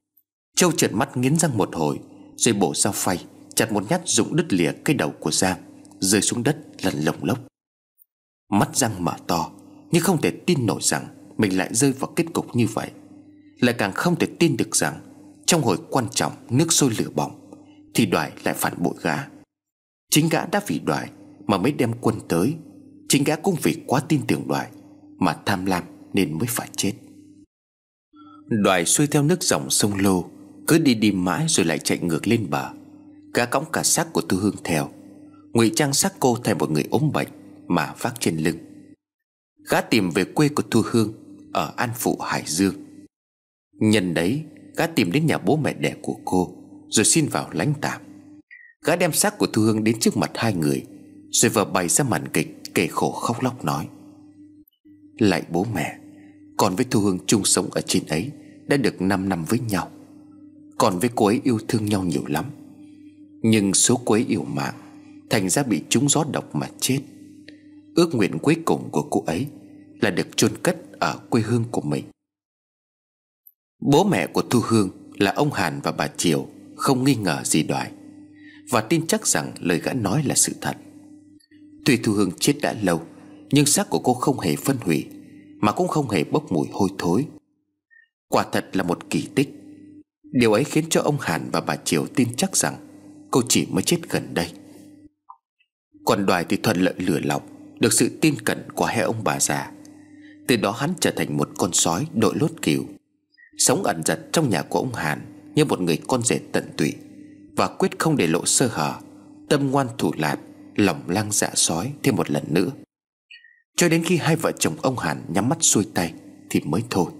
Châu trợn mắt nghiến răng một hồi Rồi bổ dao phay Chặt một nhát rụng đứt lìa cái đầu của Giang Rơi xuống đất lăn lồng lốc Mắt Giang mở to Nhưng không thể tin nổi rằng Mình lại rơi vào kết cục như vậy Lại càng không thể tin được rằng Trong hồi quan trọng nước sôi lửa bỏng thì đoài lại phản bội gã Chính gã đã vì đoài Mà mới đem quân tới Chính gã cũng vì quá tin tưởng đoài Mà tham lam nên mới phải chết Đoài xuôi theo nước dòng sông Lô Cứ đi đi mãi rồi lại chạy ngược lên bờ Gã cõng cả xác của Tư Hương theo ngụy trang xác cô thành một người ốm bệnh Mà vác trên lưng Gã tìm về quê của Thu Hương Ở An Phụ Hải Dương Nhân đấy Gã tìm đến nhà bố mẹ đẻ của cô rồi xin vào lãnh tạm Gã đem xác của Thu Hương đến trước mặt hai người Rồi vợ bày ra màn kịch Kể khổ khóc lóc nói Lại bố mẹ Con với Thu Hương chung sống ở trên ấy Đã được 5 năm với nhau Con với cô ấy yêu thương nhau nhiều lắm Nhưng số cô ấy yêu mạng Thành ra bị trúng gió độc mà chết Ước nguyện cuối cùng của cô ấy Là được chôn cất ở quê hương của mình Bố mẹ của Thu Hương là ông Hàn và bà Triều không nghi ngờ gì đoài Và tin chắc rằng lời gã nói là sự thật Tuy Thu Hương chết đã lâu Nhưng xác của cô không hề phân hủy Mà cũng không hề bốc mùi hôi thối Quả thật là một kỳ tích Điều ấy khiến cho ông Hàn và bà Triều tin chắc rằng Cô chỉ mới chết gần đây Còn đoài thì thuận lợi lửa lọc Được sự tin cẩn của hai ông bà già Từ đó hắn trở thành một con sói đội lốt cừu Sống ẩn giật trong nhà của ông Hàn như một người con rể tận tụy và quyết không để lộ sơ hở tâm ngoan thủ lạt lòng lang dạ sói thêm một lần nữa cho đến khi hai vợ chồng ông hàn nhắm mắt xuôi tay thì mới thôi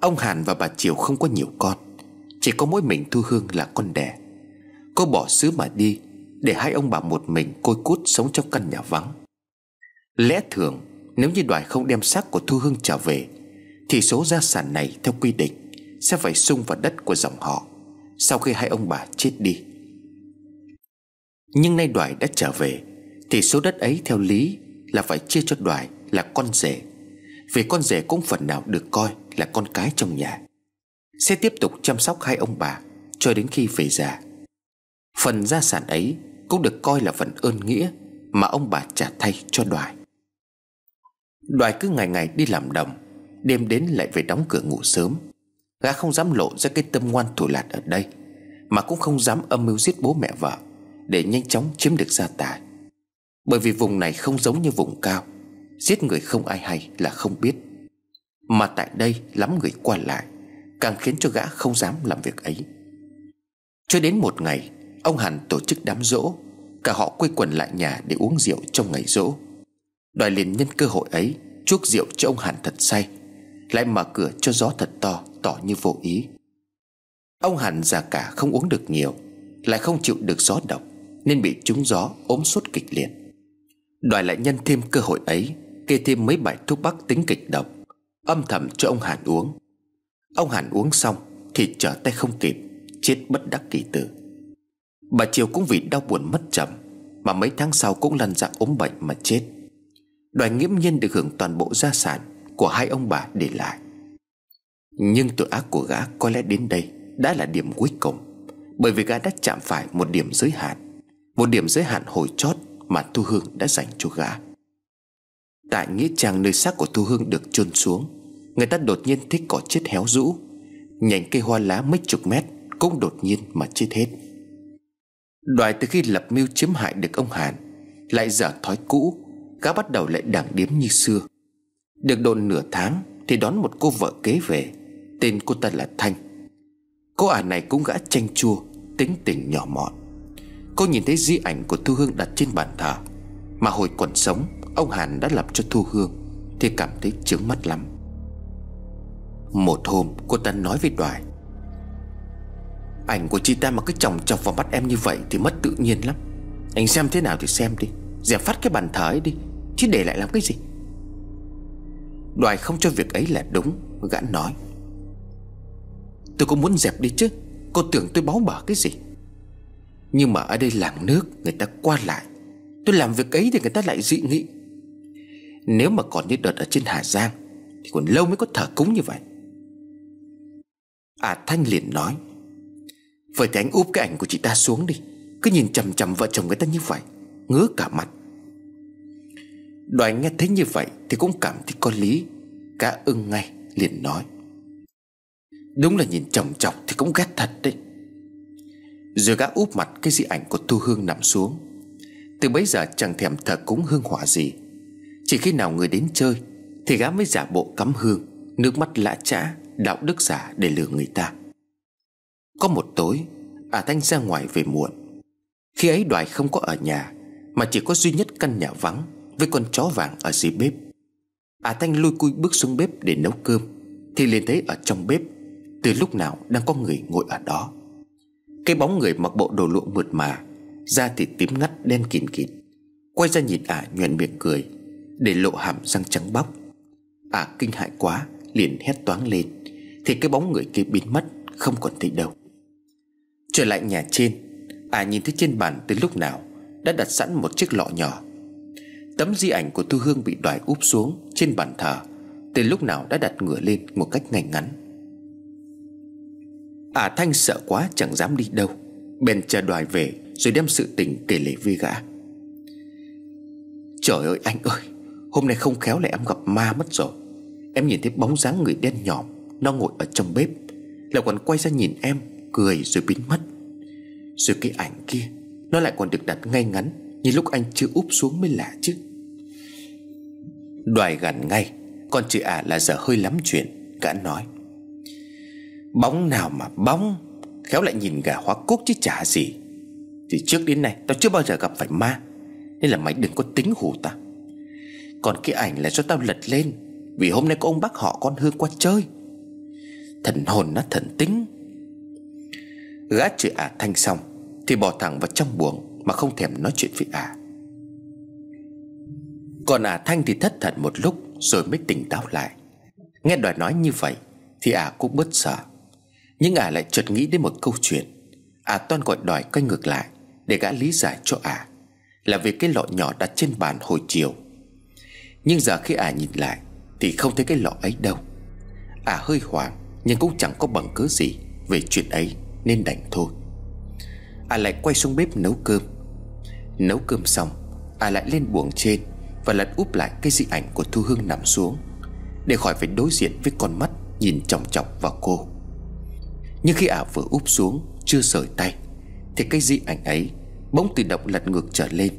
ông hàn và bà triều không có nhiều con chỉ có mỗi mình thu hương là con đẻ cô bỏ xứ mà đi để hai ông bà một mình côi cút sống trong căn nhà vắng lẽ thường nếu như đoài không đem xác của thu hương trở về thì số gia sản này theo quy định sẽ phải sung vào đất của dòng họ sau khi hai ông bà chết đi nhưng nay đoài đã trở về thì số đất ấy theo lý là phải chia cho đoài là con rể vì con rể cũng phần nào được coi là con cái trong nhà sẽ tiếp tục chăm sóc hai ông bà cho đến khi về già phần gia sản ấy cũng được coi là phần ơn nghĩa mà ông bà trả thay cho đoài đoài cứ ngày ngày đi làm đồng đêm đến lại về đóng cửa ngủ sớm Gã không dám lộ ra cái tâm ngoan thủ lạt ở đây Mà cũng không dám âm mưu giết bố mẹ vợ Để nhanh chóng chiếm được gia tài Bởi vì vùng này không giống như vùng cao Giết người không ai hay là không biết Mà tại đây lắm người qua lại Càng khiến cho gã không dám làm việc ấy Cho đến một ngày Ông Hàn tổ chức đám rỗ Cả họ quây quần lại nhà để uống rượu trong ngày rỗ Đoài liền nhân cơ hội ấy Chuốc rượu cho ông Hàn thật say Lại mở cửa cho gió thật to tỏ như vô ý Ông Hàn già cả không uống được nhiều Lại không chịu được gió độc Nên bị trúng gió ốm sốt kịch liệt Đòi lại nhân thêm cơ hội ấy Kê thêm mấy bài thuốc bắc tính kịch độc Âm thầm cho ông Hàn uống Ông Hàn uống xong Thì trở tay không kịp Chết bất đắc kỳ tử Bà Triều cũng vì đau buồn mất chậm Mà mấy tháng sau cũng lăn ra ốm bệnh mà chết Đoàn nghiễm nhiên được hưởng toàn bộ gia sản Của hai ông bà để lại nhưng tội ác của gã có lẽ đến đây Đã là điểm cuối cùng Bởi vì gã đã chạm phải một điểm giới hạn Một điểm giới hạn hồi chót Mà Thu Hương đã dành cho gã Tại nghĩa trang nơi xác của Thu Hương được chôn xuống Người ta đột nhiên thích cỏ chết héo rũ Nhành cây hoa lá mấy chục mét Cũng đột nhiên mà chết hết Đoài từ khi lập mưu chiếm hại được ông Hàn Lại dở thói cũ Gã bắt đầu lại đảng điếm như xưa Được đồn nửa tháng Thì đón một cô vợ kế về Tên cô ta là Thanh Cô ả này cũng gã chanh chua Tính tình nhỏ mọn Cô nhìn thấy di ảnh của Thu Hương đặt trên bàn thờ Mà hồi còn sống Ông Hàn đã lập cho Thu Hương Thì cảm thấy chướng mắt lắm Một hôm cô ta nói với Đoài Ảnh của chị ta mà cứ chồng chọc vào mắt em như vậy Thì mất tự nhiên lắm Anh xem thế nào thì xem đi Dẹp phát cái bàn thờ ấy đi Chứ để lại làm cái gì Đoài không cho việc ấy là đúng Gã nói Tôi cũng muốn dẹp đi chứ Cô tưởng tôi báo bả cái gì Nhưng mà ở đây làng nước Người ta qua lại Tôi làm việc ấy thì người ta lại dị nghị Nếu mà còn như đợt ở trên Hà Giang Thì còn lâu mới có thở cúng như vậy À Thanh liền nói Vậy thì anh úp cái ảnh của chị ta xuống đi Cứ nhìn chầm chầm vợ chồng người ta như vậy Ngứa cả mặt Đoàn nghe thấy như vậy Thì cũng cảm thấy có lý cả ưng ngay liền nói Đúng là nhìn chồng chọc thì cũng ghét thật đấy Rồi gã úp mặt cái di ảnh của Thu Hương nằm xuống Từ bấy giờ chẳng thèm thờ cúng hương hỏa gì Chỉ khi nào người đến chơi Thì gã mới giả bộ cắm hương Nước mắt lã chã Đạo đức giả để lừa người ta Có một tối à Thanh ra ngoài về muộn Khi ấy đoài không có ở nhà Mà chỉ có duy nhất căn nhà vắng Với con chó vàng ở dưới bếp à Thanh lui cui bước xuống bếp để nấu cơm Thì liền thấy ở trong bếp từ lúc nào đang có người ngồi ở đó Cái bóng người mặc bộ đồ lụa mượt mà Da thì tím ngắt đen kìn kịt Quay ra nhìn ả à, nhuền miệng cười Để lộ hàm răng trắng bóc Ả à, kinh hại quá Liền hét toáng lên Thì cái bóng người kia biến mất Không còn thấy đâu Trở lại nhà trên Ả à, nhìn thấy trên bàn từ lúc nào Đã đặt sẵn một chiếc lọ nhỏ Tấm di ảnh của Thu Hương bị đoài úp xuống Trên bàn thờ Từ lúc nào đã đặt ngửa lên một cách ngay ngắn Ả à Thanh sợ quá chẳng dám đi đâu Bèn chờ đoài về Rồi đem sự tình kể lể với gã Trời ơi anh ơi Hôm nay không khéo lại em gặp ma mất rồi Em nhìn thấy bóng dáng người đen nhỏm Nó ngồi ở trong bếp lại còn quay ra nhìn em Cười rồi biến mất Rồi cái ảnh kia Nó lại còn được đặt ngay ngắn Như lúc anh chưa úp xuống mới lạ chứ Đoài gần ngay Còn chị ả à là giờ hơi lắm chuyện Gã nói Bóng nào mà bóng Khéo lại nhìn gà hóa cốt chứ chả gì Thì trước đến nay tao chưa bao giờ gặp phải ma Nên là mày đừng có tính hù tao Còn cái ảnh là do tao lật lên Vì hôm nay có ông bác họ con Hương qua chơi Thần hồn nó thần tính Gã chửi ả thanh xong Thì bỏ thẳng vào trong buồng Mà không thèm nói chuyện với ả Còn ả thanh thì thất thần một lúc Rồi mới tỉnh táo lại Nghe đòi nói như vậy Thì ả cũng bớt sợ nhưng ả à lại chợt nghĩ đến một câu chuyện Ả à toan gọi đòi quay ngược lại Để gã lý giải cho ả à, Là về cái lọ nhỏ đặt trên bàn hồi chiều Nhưng giờ khi ả nhìn lại Thì không thấy cái lọ ấy đâu Ả hơi hoảng Nhưng cũng chẳng có bằng cớ gì Về chuyện ấy nên đành thôi Ả lại quay xuống bếp nấu cơm Nấu cơm xong Ả lại lên buồng trên Và lật úp lại cái di ảnh của Thu Hương nằm xuống Để khỏi phải đối diện với con mắt Nhìn chòng chọc vào cô nhưng khi ả vừa úp xuống Chưa rời tay Thì cái dị ảnh ấy bỗng tự động lật ngược trở lên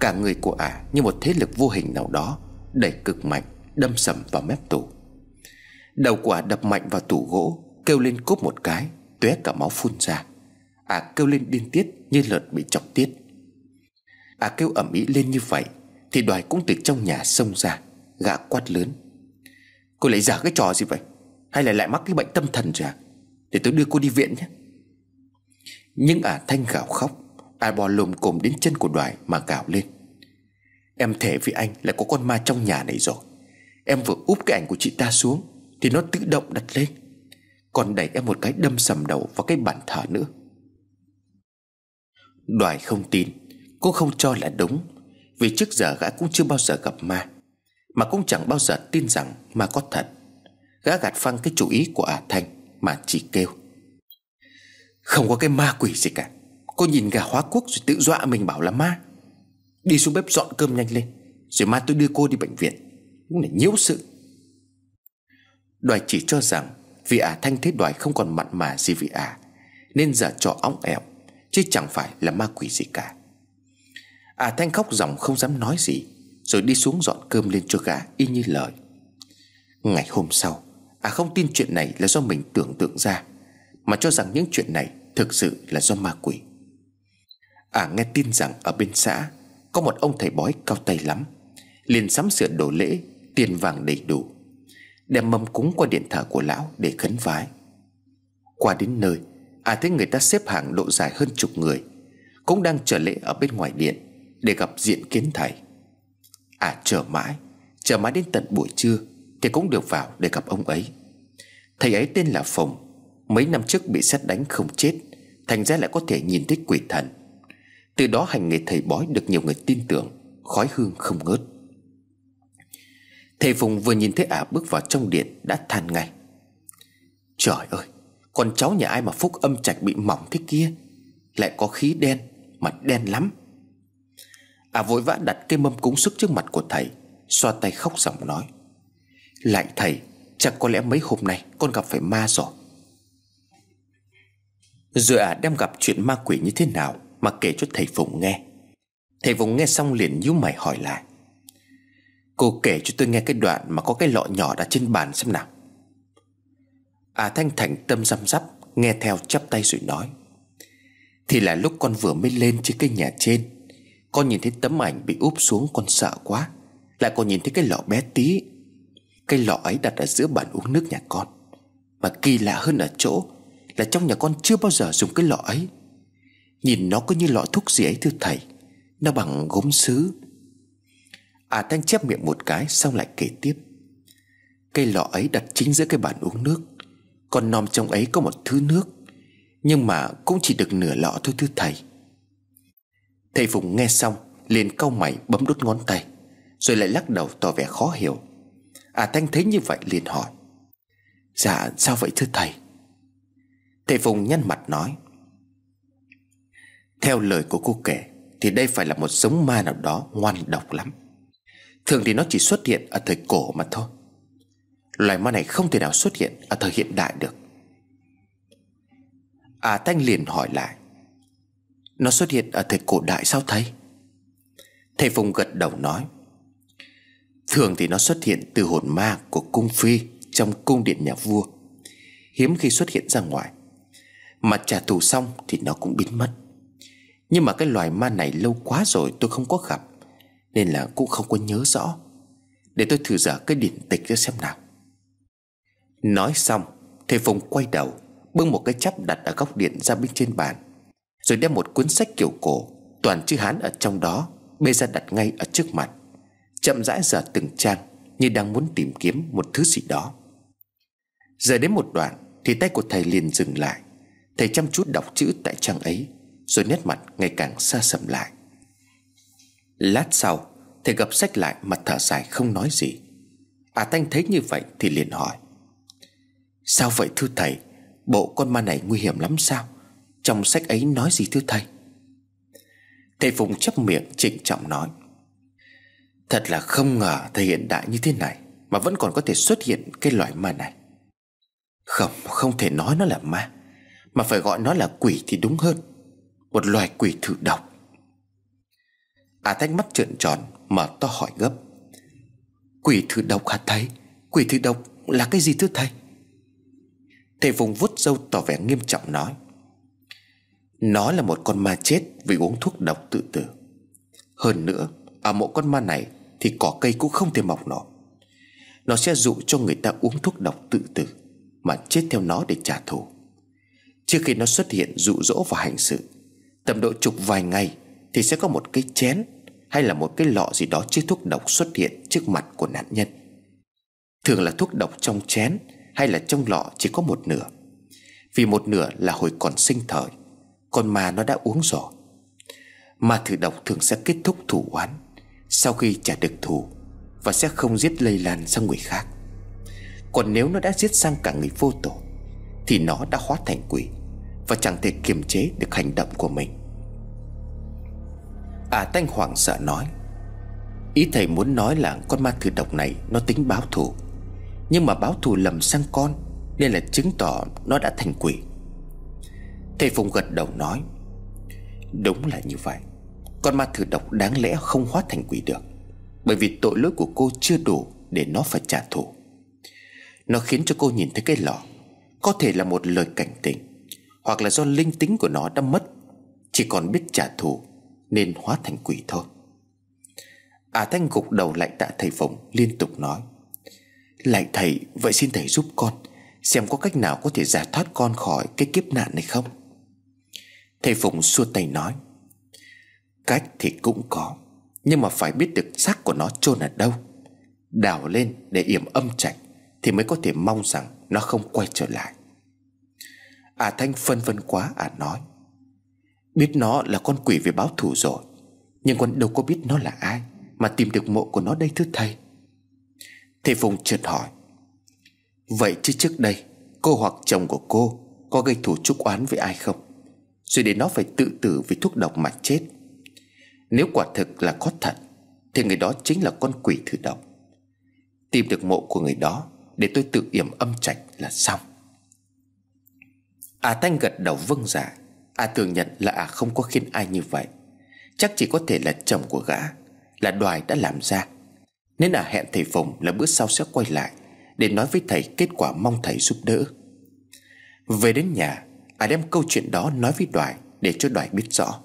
Cả người của ả như một thế lực vô hình nào đó Đẩy cực mạnh Đâm sầm vào mép tủ Đầu của ả đập mạnh vào tủ gỗ Kêu lên cốp một cái tóe cả máu phun ra Ả kêu lên điên tiết như lợn bị chọc tiết Ả kêu ẩm ý lên như vậy Thì đoài cũng từ trong nhà xông ra Gã quát lớn Cô lại giả cái trò gì vậy Hay là lại mắc cái bệnh tâm thần rồi à để tôi đưa cô đi viện nhé Nhưng ả à, Thanh gào khóc ai bò lùm cồm đến chân của đoài mà gào lên Em thể với anh là có con ma trong nhà này rồi Em vừa úp cái ảnh của chị ta xuống Thì nó tự động đặt lên Còn đẩy em một cái đâm sầm đầu vào cái bàn thờ nữa Đoài không tin Cô không cho là đúng Vì trước giờ gã cũng chưa bao giờ gặp ma Mà cũng chẳng bao giờ tin rằng ma có thật Gã gạt phăng cái chủ ý của ả à Thanh mà chỉ kêu Không có cái ma quỷ gì cả Cô nhìn gà hóa quốc rồi tự dọa mình bảo là ma Đi xuống bếp dọn cơm nhanh lên Rồi mai tôi đưa cô đi bệnh viện Cũng là nhiễu sự Đoài chỉ cho rằng Vì ả à thanh thế đoài không còn mặn mà gì vì ả à, Nên giờ trò óng ẻo Chứ chẳng phải là ma quỷ gì cả Ả à thanh khóc ròng không dám nói gì Rồi đi xuống dọn cơm lên cho gà y như lời Ngày hôm sau À không tin chuyện này là do mình tưởng tượng ra Mà cho rằng những chuyện này Thực sự là do ma quỷ À nghe tin rằng ở bên xã Có một ông thầy bói cao tay lắm Liền sắm sửa đồ lễ Tiền vàng đầy đủ Đem mâm cúng qua điện thờ của lão để khấn vái Qua đến nơi À thấy người ta xếp hàng độ dài hơn chục người Cũng đang chờ lễ ở bên ngoài điện Để gặp diện kiến thầy À chờ mãi Chờ mãi đến tận buổi trưa Thì cũng được vào để gặp ông ấy Thầy ấy tên là Phùng Mấy năm trước bị xét đánh không chết Thành ra lại có thể nhìn thấy quỷ thần Từ đó hành nghề thầy bói được nhiều người tin tưởng Khói hương không ngớt Thầy Phùng vừa nhìn thấy ả bước vào trong điện Đã than ngay Trời ơi Con cháu nhà ai mà phúc âm trạch bị mỏng thế kia Lại có khí đen Mà đen lắm Ả vội vã đặt cây mâm cúng sức trước mặt của thầy Xoa tay khóc giọng nói Lại thầy Chắc có lẽ mấy hôm nay con gặp phải ma rồi Rồi ả à đem gặp chuyện ma quỷ như thế nào Mà kể cho thầy phụng nghe Thầy phụng nghe xong liền nhíu mày hỏi lại Cô kể cho tôi nghe cái đoạn Mà có cái lọ nhỏ đã trên bàn xem nào À Thanh thành tâm răm rắp Nghe theo chắp tay rồi nói Thì là lúc con vừa mới lên trên cái nhà trên Con nhìn thấy tấm ảnh bị úp xuống Con sợ quá Lại còn nhìn thấy cái lọ bé tí cái lọ ấy đặt ở giữa bàn uống nước nhà con Mà kỳ lạ hơn ở chỗ Là trong nhà con chưa bao giờ dùng cái lọ ấy Nhìn nó có như lọ thuốc gì ấy thưa thầy Nó bằng gốm sứ À Thanh chép miệng một cái Xong lại kể tiếp Cây lọ ấy đặt chính giữa cái bàn uống nước Còn nòm trong ấy có một thứ nước Nhưng mà cũng chỉ được nửa lọ thôi thưa thầy Thầy Phùng nghe xong liền cau mày bấm đốt ngón tay Rồi lại lắc đầu tỏ vẻ khó hiểu À Thanh thấy như vậy liền hỏi Dạ sao vậy thưa thầy Thầy Phùng nhăn mặt nói Theo lời của cô kể Thì đây phải là một giống ma nào đó ngoan độc lắm Thường thì nó chỉ xuất hiện ở thời cổ mà thôi Loài ma này không thể nào xuất hiện ở thời hiện đại được À Thanh liền hỏi lại Nó xuất hiện ở thời cổ đại sao thầy Thầy Phùng gật đầu nói Thường thì nó xuất hiện từ hồn ma của cung phi Trong cung điện nhà vua Hiếm khi xuất hiện ra ngoài Mà trả thù xong thì nó cũng biến mất Nhưng mà cái loài ma này lâu quá rồi tôi không có gặp Nên là cũng không có nhớ rõ Để tôi thử giả cái điển tịch ra xem nào Nói xong Thầy Phùng quay đầu Bưng một cái chắp đặt ở góc điện ra bên trên bàn Rồi đem một cuốn sách kiểu cổ Toàn chữ Hán ở trong đó Bê ra đặt ngay ở trước mặt Chậm rãi dở từng trang Như đang muốn tìm kiếm một thứ gì đó Giờ đến một đoạn Thì tay của thầy liền dừng lại Thầy chăm chút đọc chữ tại trang ấy Rồi nét mặt ngày càng xa sầm lại Lát sau Thầy gập sách lại mặt thở dài không nói gì À Thanh thấy như vậy thì liền hỏi Sao vậy thưa thầy Bộ con ma này nguy hiểm lắm sao Trong sách ấy nói gì thưa thầy Thầy Phùng chấp miệng trịnh trọng nói Thật là không ngờ thời hiện đại như thế này Mà vẫn còn có thể xuất hiện cái loại ma này Không, không thể nói nó là ma Mà phải gọi nó là quỷ thì đúng hơn Một loài quỷ thử độc A à Thách mắt trợn tròn Mở to hỏi gấp Quỷ thử độc hả thầy Quỷ thử độc là cái gì thưa thầy Thầy vùng vút dâu tỏ vẻ nghiêm trọng nói Nó là một con ma chết Vì uống thuốc độc tự tử Hơn nữa Ở mộ con ma này thì cỏ cây cũng không thể mọc nổi Nó sẽ dụ cho người ta uống thuốc độc tự tử Mà chết theo nó để trả thù Trước khi nó xuất hiện dụ dỗ và hành sự Tầm độ chục vài ngày Thì sẽ có một cái chén Hay là một cái lọ gì đó chứa thuốc độc xuất hiện trước mặt của nạn nhân Thường là thuốc độc trong chén Hay là trong lọ chỉ có một nửa Vì một nửa là hồi còn sinh thời Còn mà nó đã uống rồi Mà thử độc thường sẽ kết thúc thủ oán sau khi trả được thù Và sẽ không giết lây lan sang người khác Còn nếu nó đã giết sang cả người vô tổ Thì nó đã hóa thành quỷ Và chẳng thể kiềm chế được hành động của mình À Tanh Hoàng sợ nói Ý thầy muốn nói là con ma thử độc này Nó tính báo thù Nhưng mà báo thù lầm sang con Nên là chứng tỏ nó đã thành quỷ Thầy Phùng gật đầu nói Đúng là như vậy con ma thử độc đáng lẽ không hóa thành quỷ được Bởi vì tội lỗi của cô chưa đủ Để nó phải trả thù Nó khiến cho cô nhìn thấy cái lọ Có thể là một lời cảnh tỉnh Hoặc là do linh tính của nó đã mất Chỉ còn biết trả thù Nên hóa thành quỷ thôi À Thanh gục đầu lại tạ thầy Phùng Liên tục nói Lại thầy vậy xin thầy giúp con Xem có cách nào có thể giải thoát con khỏi cái kiếp nạn này không Thầy Phùng xua tay nói Cách thì cũng có Nhưng mà phải biết được xác của nó chôn ở đâu Đào lên để yểm âm trạch Thì mới có thể mong rằng Nó không quay trở lại À Thanh phân vân quá à nói Biết nó là con quỷ về báo thù rồi Nhưng con đâu có biết nó là ai Mà tìm được mộ của nó đây thưa thầy Thầy Phùng trượt hỏi Vậy chứ trước đây Cô hoặc chồng của cô Có gây thù chúc oán với ai không Rồi để nó phải tự tử vì thuốc độc mà chết nếu quả thực là có thật Thì người đó chính là con quỷ thử độc Tìm được mộ của người đó Để tôi tự yểm âm trạch là xong À Thanh gật đầu vâng giả dạ. À thường nhận là à không có khiến ai như vậy Chắc chỉ có thể là chồng của gã Là đoài đã làm ra Nên à hẹn thầy Phùng là bữa sau sẽ quay lại Để nói với thầy kết quả mong thầy giúp đỡ Về đến nhà À đem câu chuyện đó nói với đoài Để cho đoài biết rõ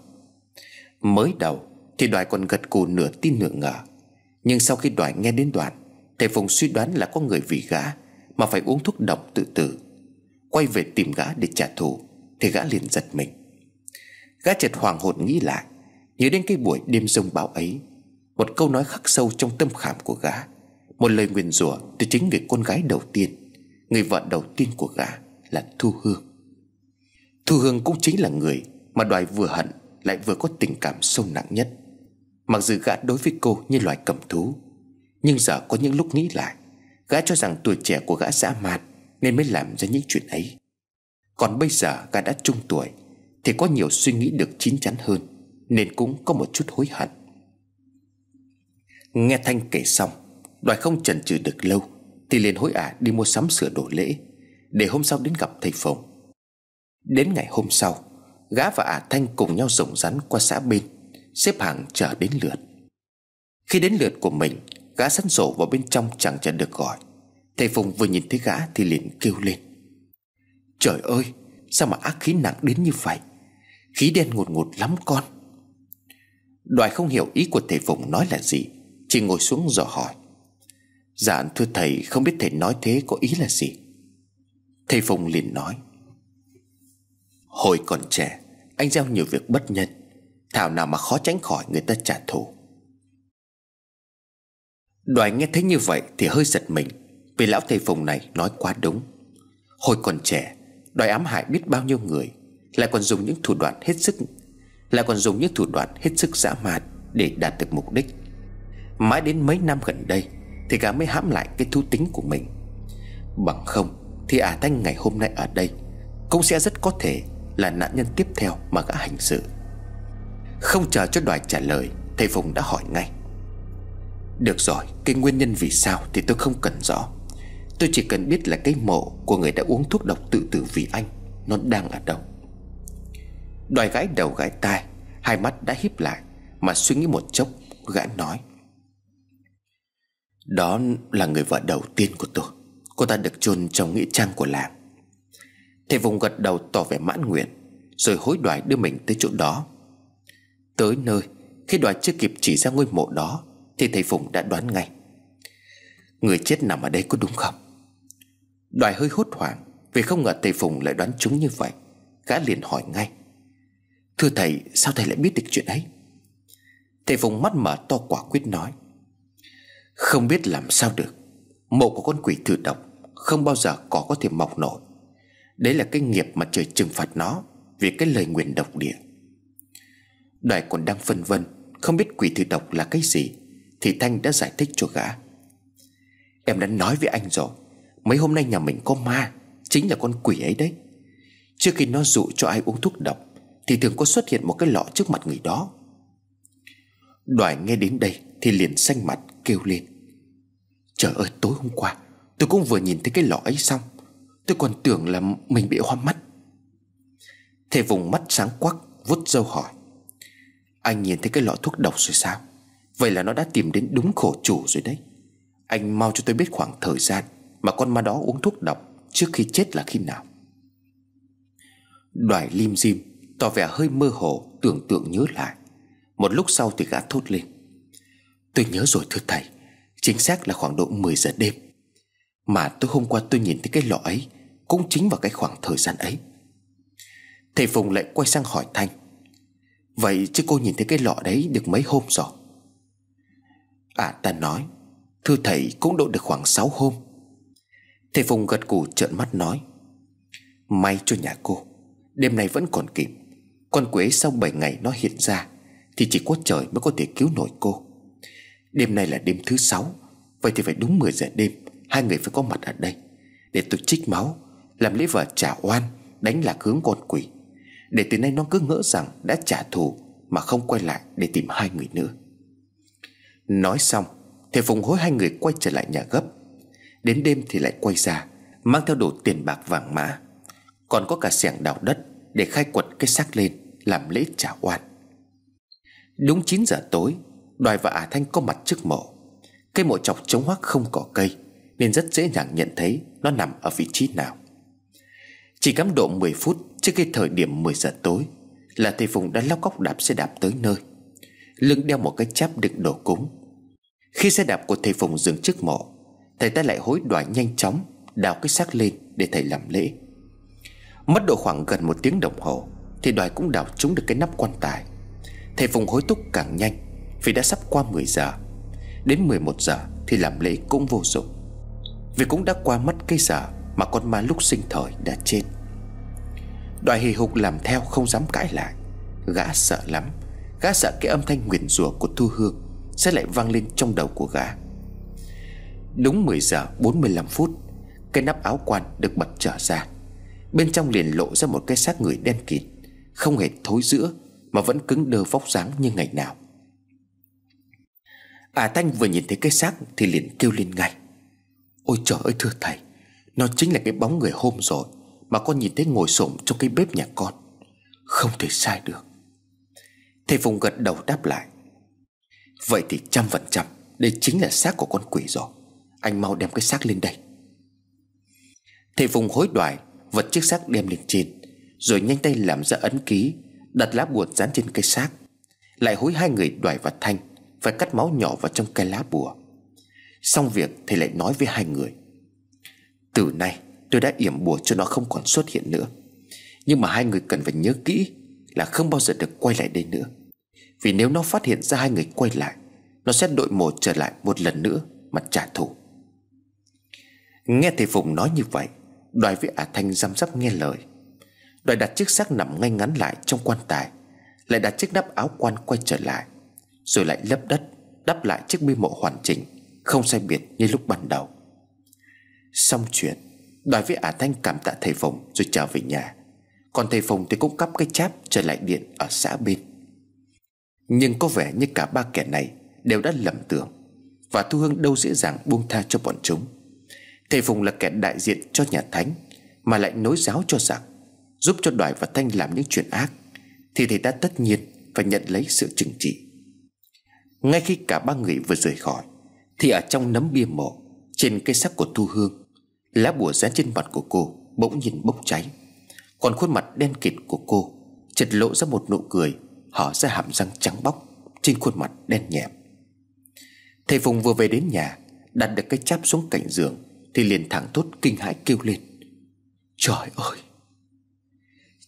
Mới đầu thì đoài còn gật cù nửa tin nửa ngờ Nhưng sau khi đoài nghe đến đoạn Thầy Phùng suy đoán là có người vì gã Mà phải uống thuốc độc tự tử Quay về tìm gã để trả thù Thì gã liền giật mình Gã chợt hoàng hồn nghĩ lại Nhớ đến cái buổi đêm rông bão ấy Một câu nói khắc sâu trong tâm khảm của gã Một lời nguyền rủa từ chính người con gái đầu tiên Người vợ đầu tiên của gã là Thu Hương Thu Hương cũng chính là người Mà đoài vừa hận lại vừa có tình cảm sâu nặng nhất Mặc dù gã đối với cô như loài cầm thú Nhưng giờ có những lúc nghĩ lại Gã cho rằng tuổi trẻ của gã dã man Nên mới làm ra những chuyện ấy Còn bây giờ gã đã trung tuổi Thì có nhiều suy nghĩ được chín chắn hơn Nên cũng có một chút hối hận Nghe Thanh kể xong Đoài không chần chừ được lâu Thì liền hối ả đi mua sắm sửa đồ lễ Để hôm sau đến gặp thầy Phùng Đến ngày hôm sau Gã và ả Thanh cùng nhau rồng rắn qua xã bên Xếp hàng chờ đến lượt Khi đến lượt của mình Gã săn sổ vào bên trong chẳng chờ được gọi Thầy Phùng vừa nhìn thấy gã thì liền kêu lên Trời ơi Sao mà ác khí nặng đến như vậy Khí đen ngột ngột lắm con Đoài không hiểu ý của thầy Phùng nói là gì Chỉ ngồi xuống dò hỏi Dạ thưa thầy không biết thầy nói thế có ý là gì Thầy Phùng liền nói Hồi còn trẻ Anh gieo nhiều việc bất nhân Thảo nào mà khó tránh khỏi người ta trả thù Đoài nghe thấy như vậy thì hơi giật mình Vì lão thầy Phùng này nói quá đúng Hồi còn trẻ Đoài ám hại biết bao nhiêu người Lại còn dùng những thủ đoạn hết sức Lại còn dùng những thủ đoạn hết sức dã man Để đạt được mục đích Mãi đến mấy năm gần đây Thì gã mới hãm lại cái thú tính của mình Bằng không Thì Ả à Thanh ngày hôm nay ở đây Cũng sẽ rất có thể là nạn nhân tiếp theo mà gã hành sự không chờ cho đoài trả lời Thầy Phùng đã hỏi ngay Được rồi Cái nguyên nhân vì sao thì tôi không cần rõ Tôi chỉ cần biết là cái mộ Của người đã uống thuốc độc tự tử vì anh Nó đang ở đâu Đoài gãi đầu gãi tai Hai mắt đã híp lại Mà suy nghĩ một chốc gã nói Đó là người vợ đầu tiên của tôi Cô ta được chôn trong nghĩa trang của làng Thầy Vùng gật đầu tỏ vẻ mãn nguyện Rồi hối đoài đưa mình tới chỗ đó Tới nơi Khi đoàn chưa kịp chỉ ra ngôi mộ đó Thì thầy Phùng đã đoán ngay Người chết nằm ở đây có đúng không Đoài hơi hốt hoảng Vì không ngờ thầy Phùng lại đoán chúng như vậy Gã liền hỏi ngay Thưa thầy sao thầy lại biết được chuyện ấy Thầy Phùng mắt mở to quả quyết nói Không biết làm sao được Mộ của con quỷ thử độc Không bao giờ có có thể mọc nổi Đấy là cái nghiệp mà trời trừng phạt nó Vì cái lời nguyền độc địa Đoài còn đang phân vân Không biết quỷ thư độc là cái gì Thì Thanh đã giải thích cho gã Em đã nói với anh rồi Mấy hôm nay nhà mình có ma Chính là con quỷ ấy đấy Trước khi nó dụ cho ai uống thuốc độc Thì thường có xuất hiện một cái lọ trước mặt người đó Đoài nghe đến đây Thì liền xanh mặt kêu lên Trời ơi tối hôm qua Tôi cũng vừa nhìn thấy cái lọ ấy xong Tôi còn tưởng là mình bị hoa mắt Thầy vùng mắt sáng quắc Vút dâu hỏi anh nhìn thấy cái lọ thuốc độc rồi sao Vậy là nó đã tìm đến đúng khổ chủ rồi đấy Anh mau cho tôi biết khoảng thời gian Mà con ma đó uống thuốc độc Trước khi chết là khi nào Đoài lim dim Tỏ vẻ hơi mơ hồ Tưởng tượng nhớ lại Một lúc sau thì gã thốt lên Tôi nhớ rồi thưa thầy Chính xác là khoảng độ 10 giờ đêm Mà tôi hôm qua tôi nhìn thấy cái lọ ấy Cũng chính vào cái khoảng thời gian ấy Thầy Phùng lại quay sang hỏi Thanh Vậy chứ cô nhìn thấy cái lọ đấy được mấy hôm rồi À ta nói Thưa thầy cũng độ được khoảng 6 hôm Thầy Phùng gật cù trợn mắt nói May cho nhà cô Đêm nay vẫn còn kịp Con quế sau 7 ngày nó hiện ra Thì chỉ có trời mới có thể cứu nổi cô Đêm nay là đêm thứ sáu Vậy thì phải đúng 10 giờ đêm Hai người phải có mặt ở đây Để tôi trích máu Làm lễ vợ trả oan Đánh lạc hướng con quỷ để từ nay nó cứ ngỡ rằng đã trả thù Mà không quay lại để tìm hai người nữa Nói xong Thì Phùng hối hai người quay trở lại nhà gấp Đến đêm thì lại quay ra Mang theo đồ tiền bạc vàng mã Còn có cả xẻng đào đất Để khai quật cái xác lên Làm lễ trả oan Đúng 9 giờ tối Đoài và Ả à Thanh có mặt trước mộ Cây mộ chọc chống hoác không cỏ cây Nên rất dễ dàng nhận thấy Nó nằm ở vị trí nào Chỉ cắm độ 10 phút Trước cái thời điểm 10 giờ tối Là thầy Phùng đã lóc góc đạp xe đạp tới nơi Lưng đeo một cái cháp đựng đồ cúng Khi xe đạp của thầy Phùng dừng trước mộ Thầy ta lại hối đoái nhanh chóng Đào cái xác lên để thầy làm lễ Mất độ khoảng gần một tiếng đồng hồ Thì đoài cũng đào trúng được cái nắp quan tài Thầy Phùng hối thúc càng nhanh Vì đã sắp qua 10 giờ Đến 11 giờ thì làm lễ cũng vô dụng Vì cũng đã qua mất cái giờ Mà con ma lúc sinh thời đã chết đoài hì hục làm theo không dám cãi lại Gã sợ lắm Gã sợ cái âm thanh nguyền rủa của Thu Hương Sẽ lại vang lên trong đầu của gã Đúng 10 giờ 45 phút Cái nắp áo quan được bật trở ra Bên trong liền lộ ra một cái xác người đen kịt Không hề thối giữa Mà vẫn cứng đơ vóc dáng như ngày nào À Thanh vừa nhìn thấy cái xác Thì liền kêu lên ngay Ôi trời ơi thưa thầy Nó chính là cái bóng người hôm rồi mà con nhìn thấy ngồi xổm trong cái bếp nhà con Không thể sai được Thầy Phùng gật đầu đáp lại Vậy thì trăm phần trăm Đây chính là xác của con quỷ rồi Anh mau đem cái xác lên đây Thầy Phùng hối đoại Vật chiếc xác đem lên trên Rồi nhanh tay làm ra ấn ký Đặt lá bùa dán trên cây xác Lại hối hai người đoại và thanh Phải cắt máu nhỏ vào trong cây lá bùa Xong việc thầy lại nói với hai người Từ nay Tôi đã yểm bùa cho nó không còn xuất hiện nữa Nhưng mà hai người cần phải nhớ kỹ Là không bao giờ được quay lại đây nữa Vì nếu nó phát hiện ra hai người quay lại Nó sẽ đội mổ trở lại một lần nữa Mà trả thù Nghe thầy Phùng nói như vậy Đoài với Ả Thanh răm rắp nghe lời Đoài đặt chiếc xác nằm ngay ngắn lại trong quan tài Lại đặt chiếc nắp áo quan quay trở lại Rồi lại lấp đất Đắp lại chiếc bi mộ hoàn chỉnh Không sai biệt như lúc ban đầu Xong chuyện Đòi với ả Thanh cảm tạ thầy phùng Rồi trở về nhà Còn thầy phùng thì cũng cắp cái cháp trở lại điện ở xã bên Nhưng có vẻ như cả ba kẻ này Đều đã lầm tưởng Và Thu Hương đâu dễ dàng buông tha cho bọn chúng Thầy Phùng là kẻ đại diện cho nhà Thánh Mà lại nối giáo cho rằng Giúp cho Đoài và Thanh làm những chuyện ác Thì thầy ta tất nhiên Phải nhận lấy sự trừng trị Ngay khi cả ba người vừa rời khỏi Thì ở trong nấm bia mộ Trên cây sắc của Thu Hương Lá bùa dán trên mặt của cô Bỗng nhìn bốc cháy Còn khuôn mặt đen kịt của cô Chật lộ ra một nụ cười Hở ra hàm răng trắng bóc Trên khuôn mặt đen nhẹm Thầy Phùng vừa về đến nhà Đặt được cái cháp xuống cạnh giường Thì liền thẳng thốt kinh hãi kêu lên Trời ơi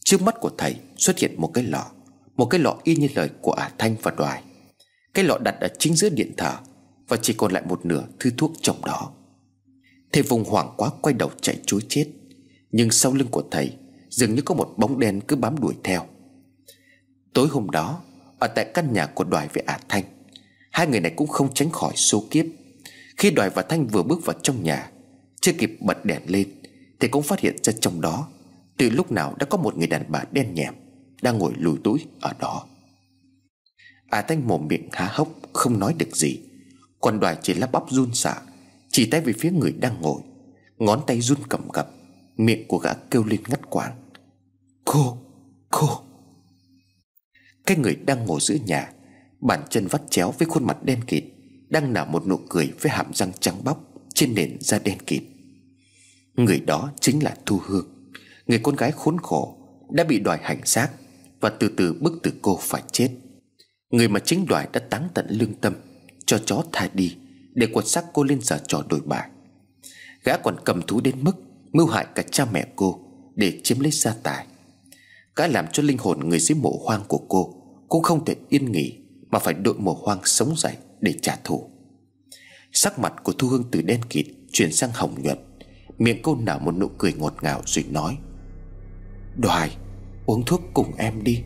Trước mắt của thầy xuất hiện một cái lọ Một cái lọ y như lời của Ả Thanh và Đoài Cái lọ đặt ở chính giữa điện thờ Và chỉ còn lại một nửa thứ thuốc trong đó Thầy vùng hoảng quá quay đầu chạy chối chết Nhưng sau lưng của thầy Dường như có một bóng đen cứ bám đuổi theo Tối hôm đó Ở tại căn nhà của Đoài với Ả Thanh Hai người này cũng không tránh khỏi số kiếp Khi Đoài và Thanh vừa bước vào trong nhà Chưa kịp bật đèn lên Thì cũng phát hiện ra trong đó Từ lúc nào đã có một người đàn bà đen nhẹm Đang ngồi lùi túi ở đó Ả Thanh mồm miệng há hốc Không nói được gì Còn Đoài chỉ lắp bắp run sợ chỉ tay về phía người đang ngồi Ngón tay run cầm cập Miệng của gã kêu lên ngắt quãng Cô, cô Cái người đang ngồi giữa nhà Bàn chân vắt chéo với khuôn mặt đen kịt Đang nở một nụ cười với hàm răng trắng bóc Trên nền da đen kịt Người đó chính là Thu Hương Người con gái khốn khổ Đã bị đòi hành xác Và từ từ bức tử cô phải chết Người mà chính đoài đã táng tận lương tâm Cho chó tha đi để quật xác cô lên giờ trò đổi bài, Gã còn cầm thú đến mức Mưu hại cả cha mẹ cô Để chiếm lấy gia tài Gã làm cho linh hồn người dưới mộ hoang của cô Cũng không thể yên nghỉ Mà phải đội mồ hoang sống dậy để trả thù Sắc mặt của Thu Hương từ đen kịt Chuyển sang hồng nhuận Miệng cô nở một nụ cười ngọt ngào rồi nói Đoài Uống thuốc cùng em đi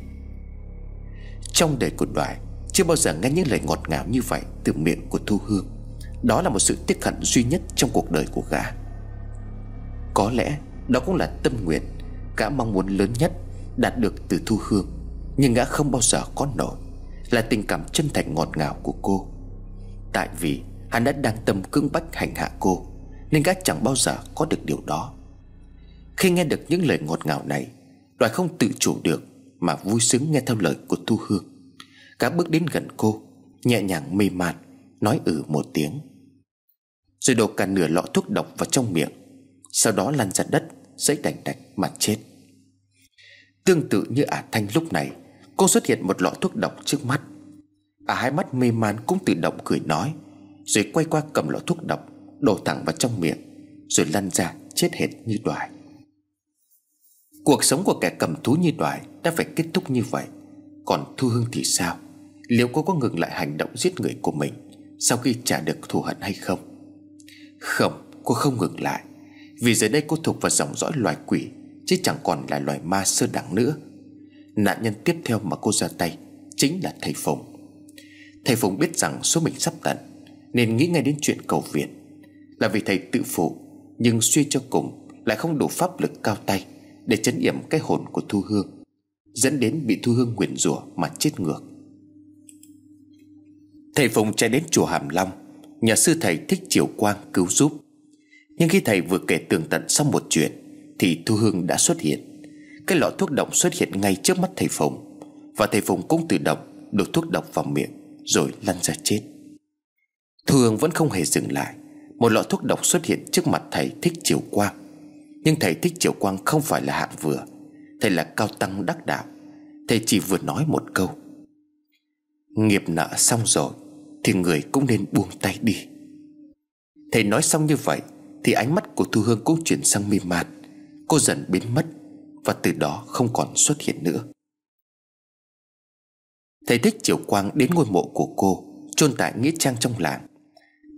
Trong đời của Đoài Chưa bao giờ nghe những lời ngọt ngào như vậy Từ miệng của Thu Hương đó là một sự tiếc hận duy nhất trong cuộc đời của gã Có lẽ đó cũng là tâm nguyện Gã mong muốn lớn nhất đạt được từ Thu Hương Nhưng gã không bao giờ có nổi Là tình cảm chân thành ngọt ngào của cô Tại vì hắn đã đang tâm cưỡng bách hành hạ cô Nên gã chẳng bao giờ có được điều đó Khi nghe được những lời ngọt ngào này Đoài không tự chủ được Mà vui sướng nghe theo lời của Thu Hương Gã bước đến gần cô Nhẹ nhàng mê man Nói ừ một tiếng rồi đổ cả nửa lọ thuốc độc vào trong miệng Sau đó lăn ra đất Dãy đành đạch mà chết Tương tự như ả Thanh lúc này Cô xuất hiện một lọ thuốc độc trước mắt Ả hai mắt mê man cũng tự động cười nói Rồi quay qua cầm lọ thuốc độc Đổ thẳng vào trong miệng Rồi lăn ra chết hết như đoài Cuộc sống của kẻ cầm thú như đoài Đã phải kết thúc như vậy Còn Thu Hương thì sao Liệu cô có ngừng lại hành động giết người của mình Sau khi trả được thù hận hay không không cô không ngừng lại Vì giờ đây cô thuộc vào dòng dõi loài quỷ Chứ chẳng còn là loài ma sơ đẳng nữa Nạn nhân tiếp theo mà cô ra tay Chính là thầy Phùng Thầy Phùng biết rằng số mình sắp tận Nên nghĩ ngay đến chuyện cầu viện Là vì thầy tự phụ Nhưng suy cho cùng Lại không đủ pháp lực cao tay Để chấn yểm cái hồn của Thu Hương Dẫn đến bị Thu Hương nguyền rủa mà chết ngược Thầy Phùng chạy đến chùa Hàm Long Nhà sư thầy thích chiều quang cứu giúp Nhưng khi thầy vừa kể tường tận xong một chuyện Thì Thu Hương đã xuất hiện Cái lọ thuốc độc xuất hiện ngay trước mắt thầy Phùng Và thầy Phùng cũng tự động Đổ thuốc độc vào miệng Rồi lăn ra chết Thu Hương vẫn không hề dừng lại Một lọ thuốc độc xuất hiện trước mặt thầy thích chiều quang Nhưng thầy thích chiều quang không phải là hạng vừa Thầy là cao tăng đắc đạo Thầy chỉ vừa nói một câu Nghiệp nợ xong rồi thì người cũng nên buông tay đi Thầy nói xong như vậy Thì ánh mắt của Thu Hương cũng chuyển sang mê man Cô dần biến mất Và từ đó không còn xuất hiện nữa Thầy thích chiều quang đến ngôi mộ của cô chôn tại nghĩa trang trong làng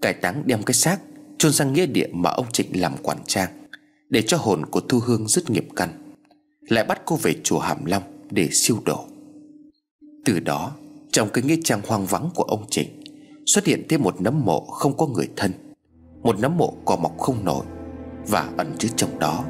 Cải táng đem cái xác chôn sang nghĩa địa mà ông Trịnh làm quản trang Để cho hồn của Thu Hương dứt nghiệp căn Lại bắt cô về chùa Hàm Long để siêu độ Từ đó trong cái nghĩa trang hoang vắng của ông Trịnh Xuất hiện thêm một nấm mộ không có người thân Một nấm mộ cỏ mọc không nổi Và ẩn chứa trong đó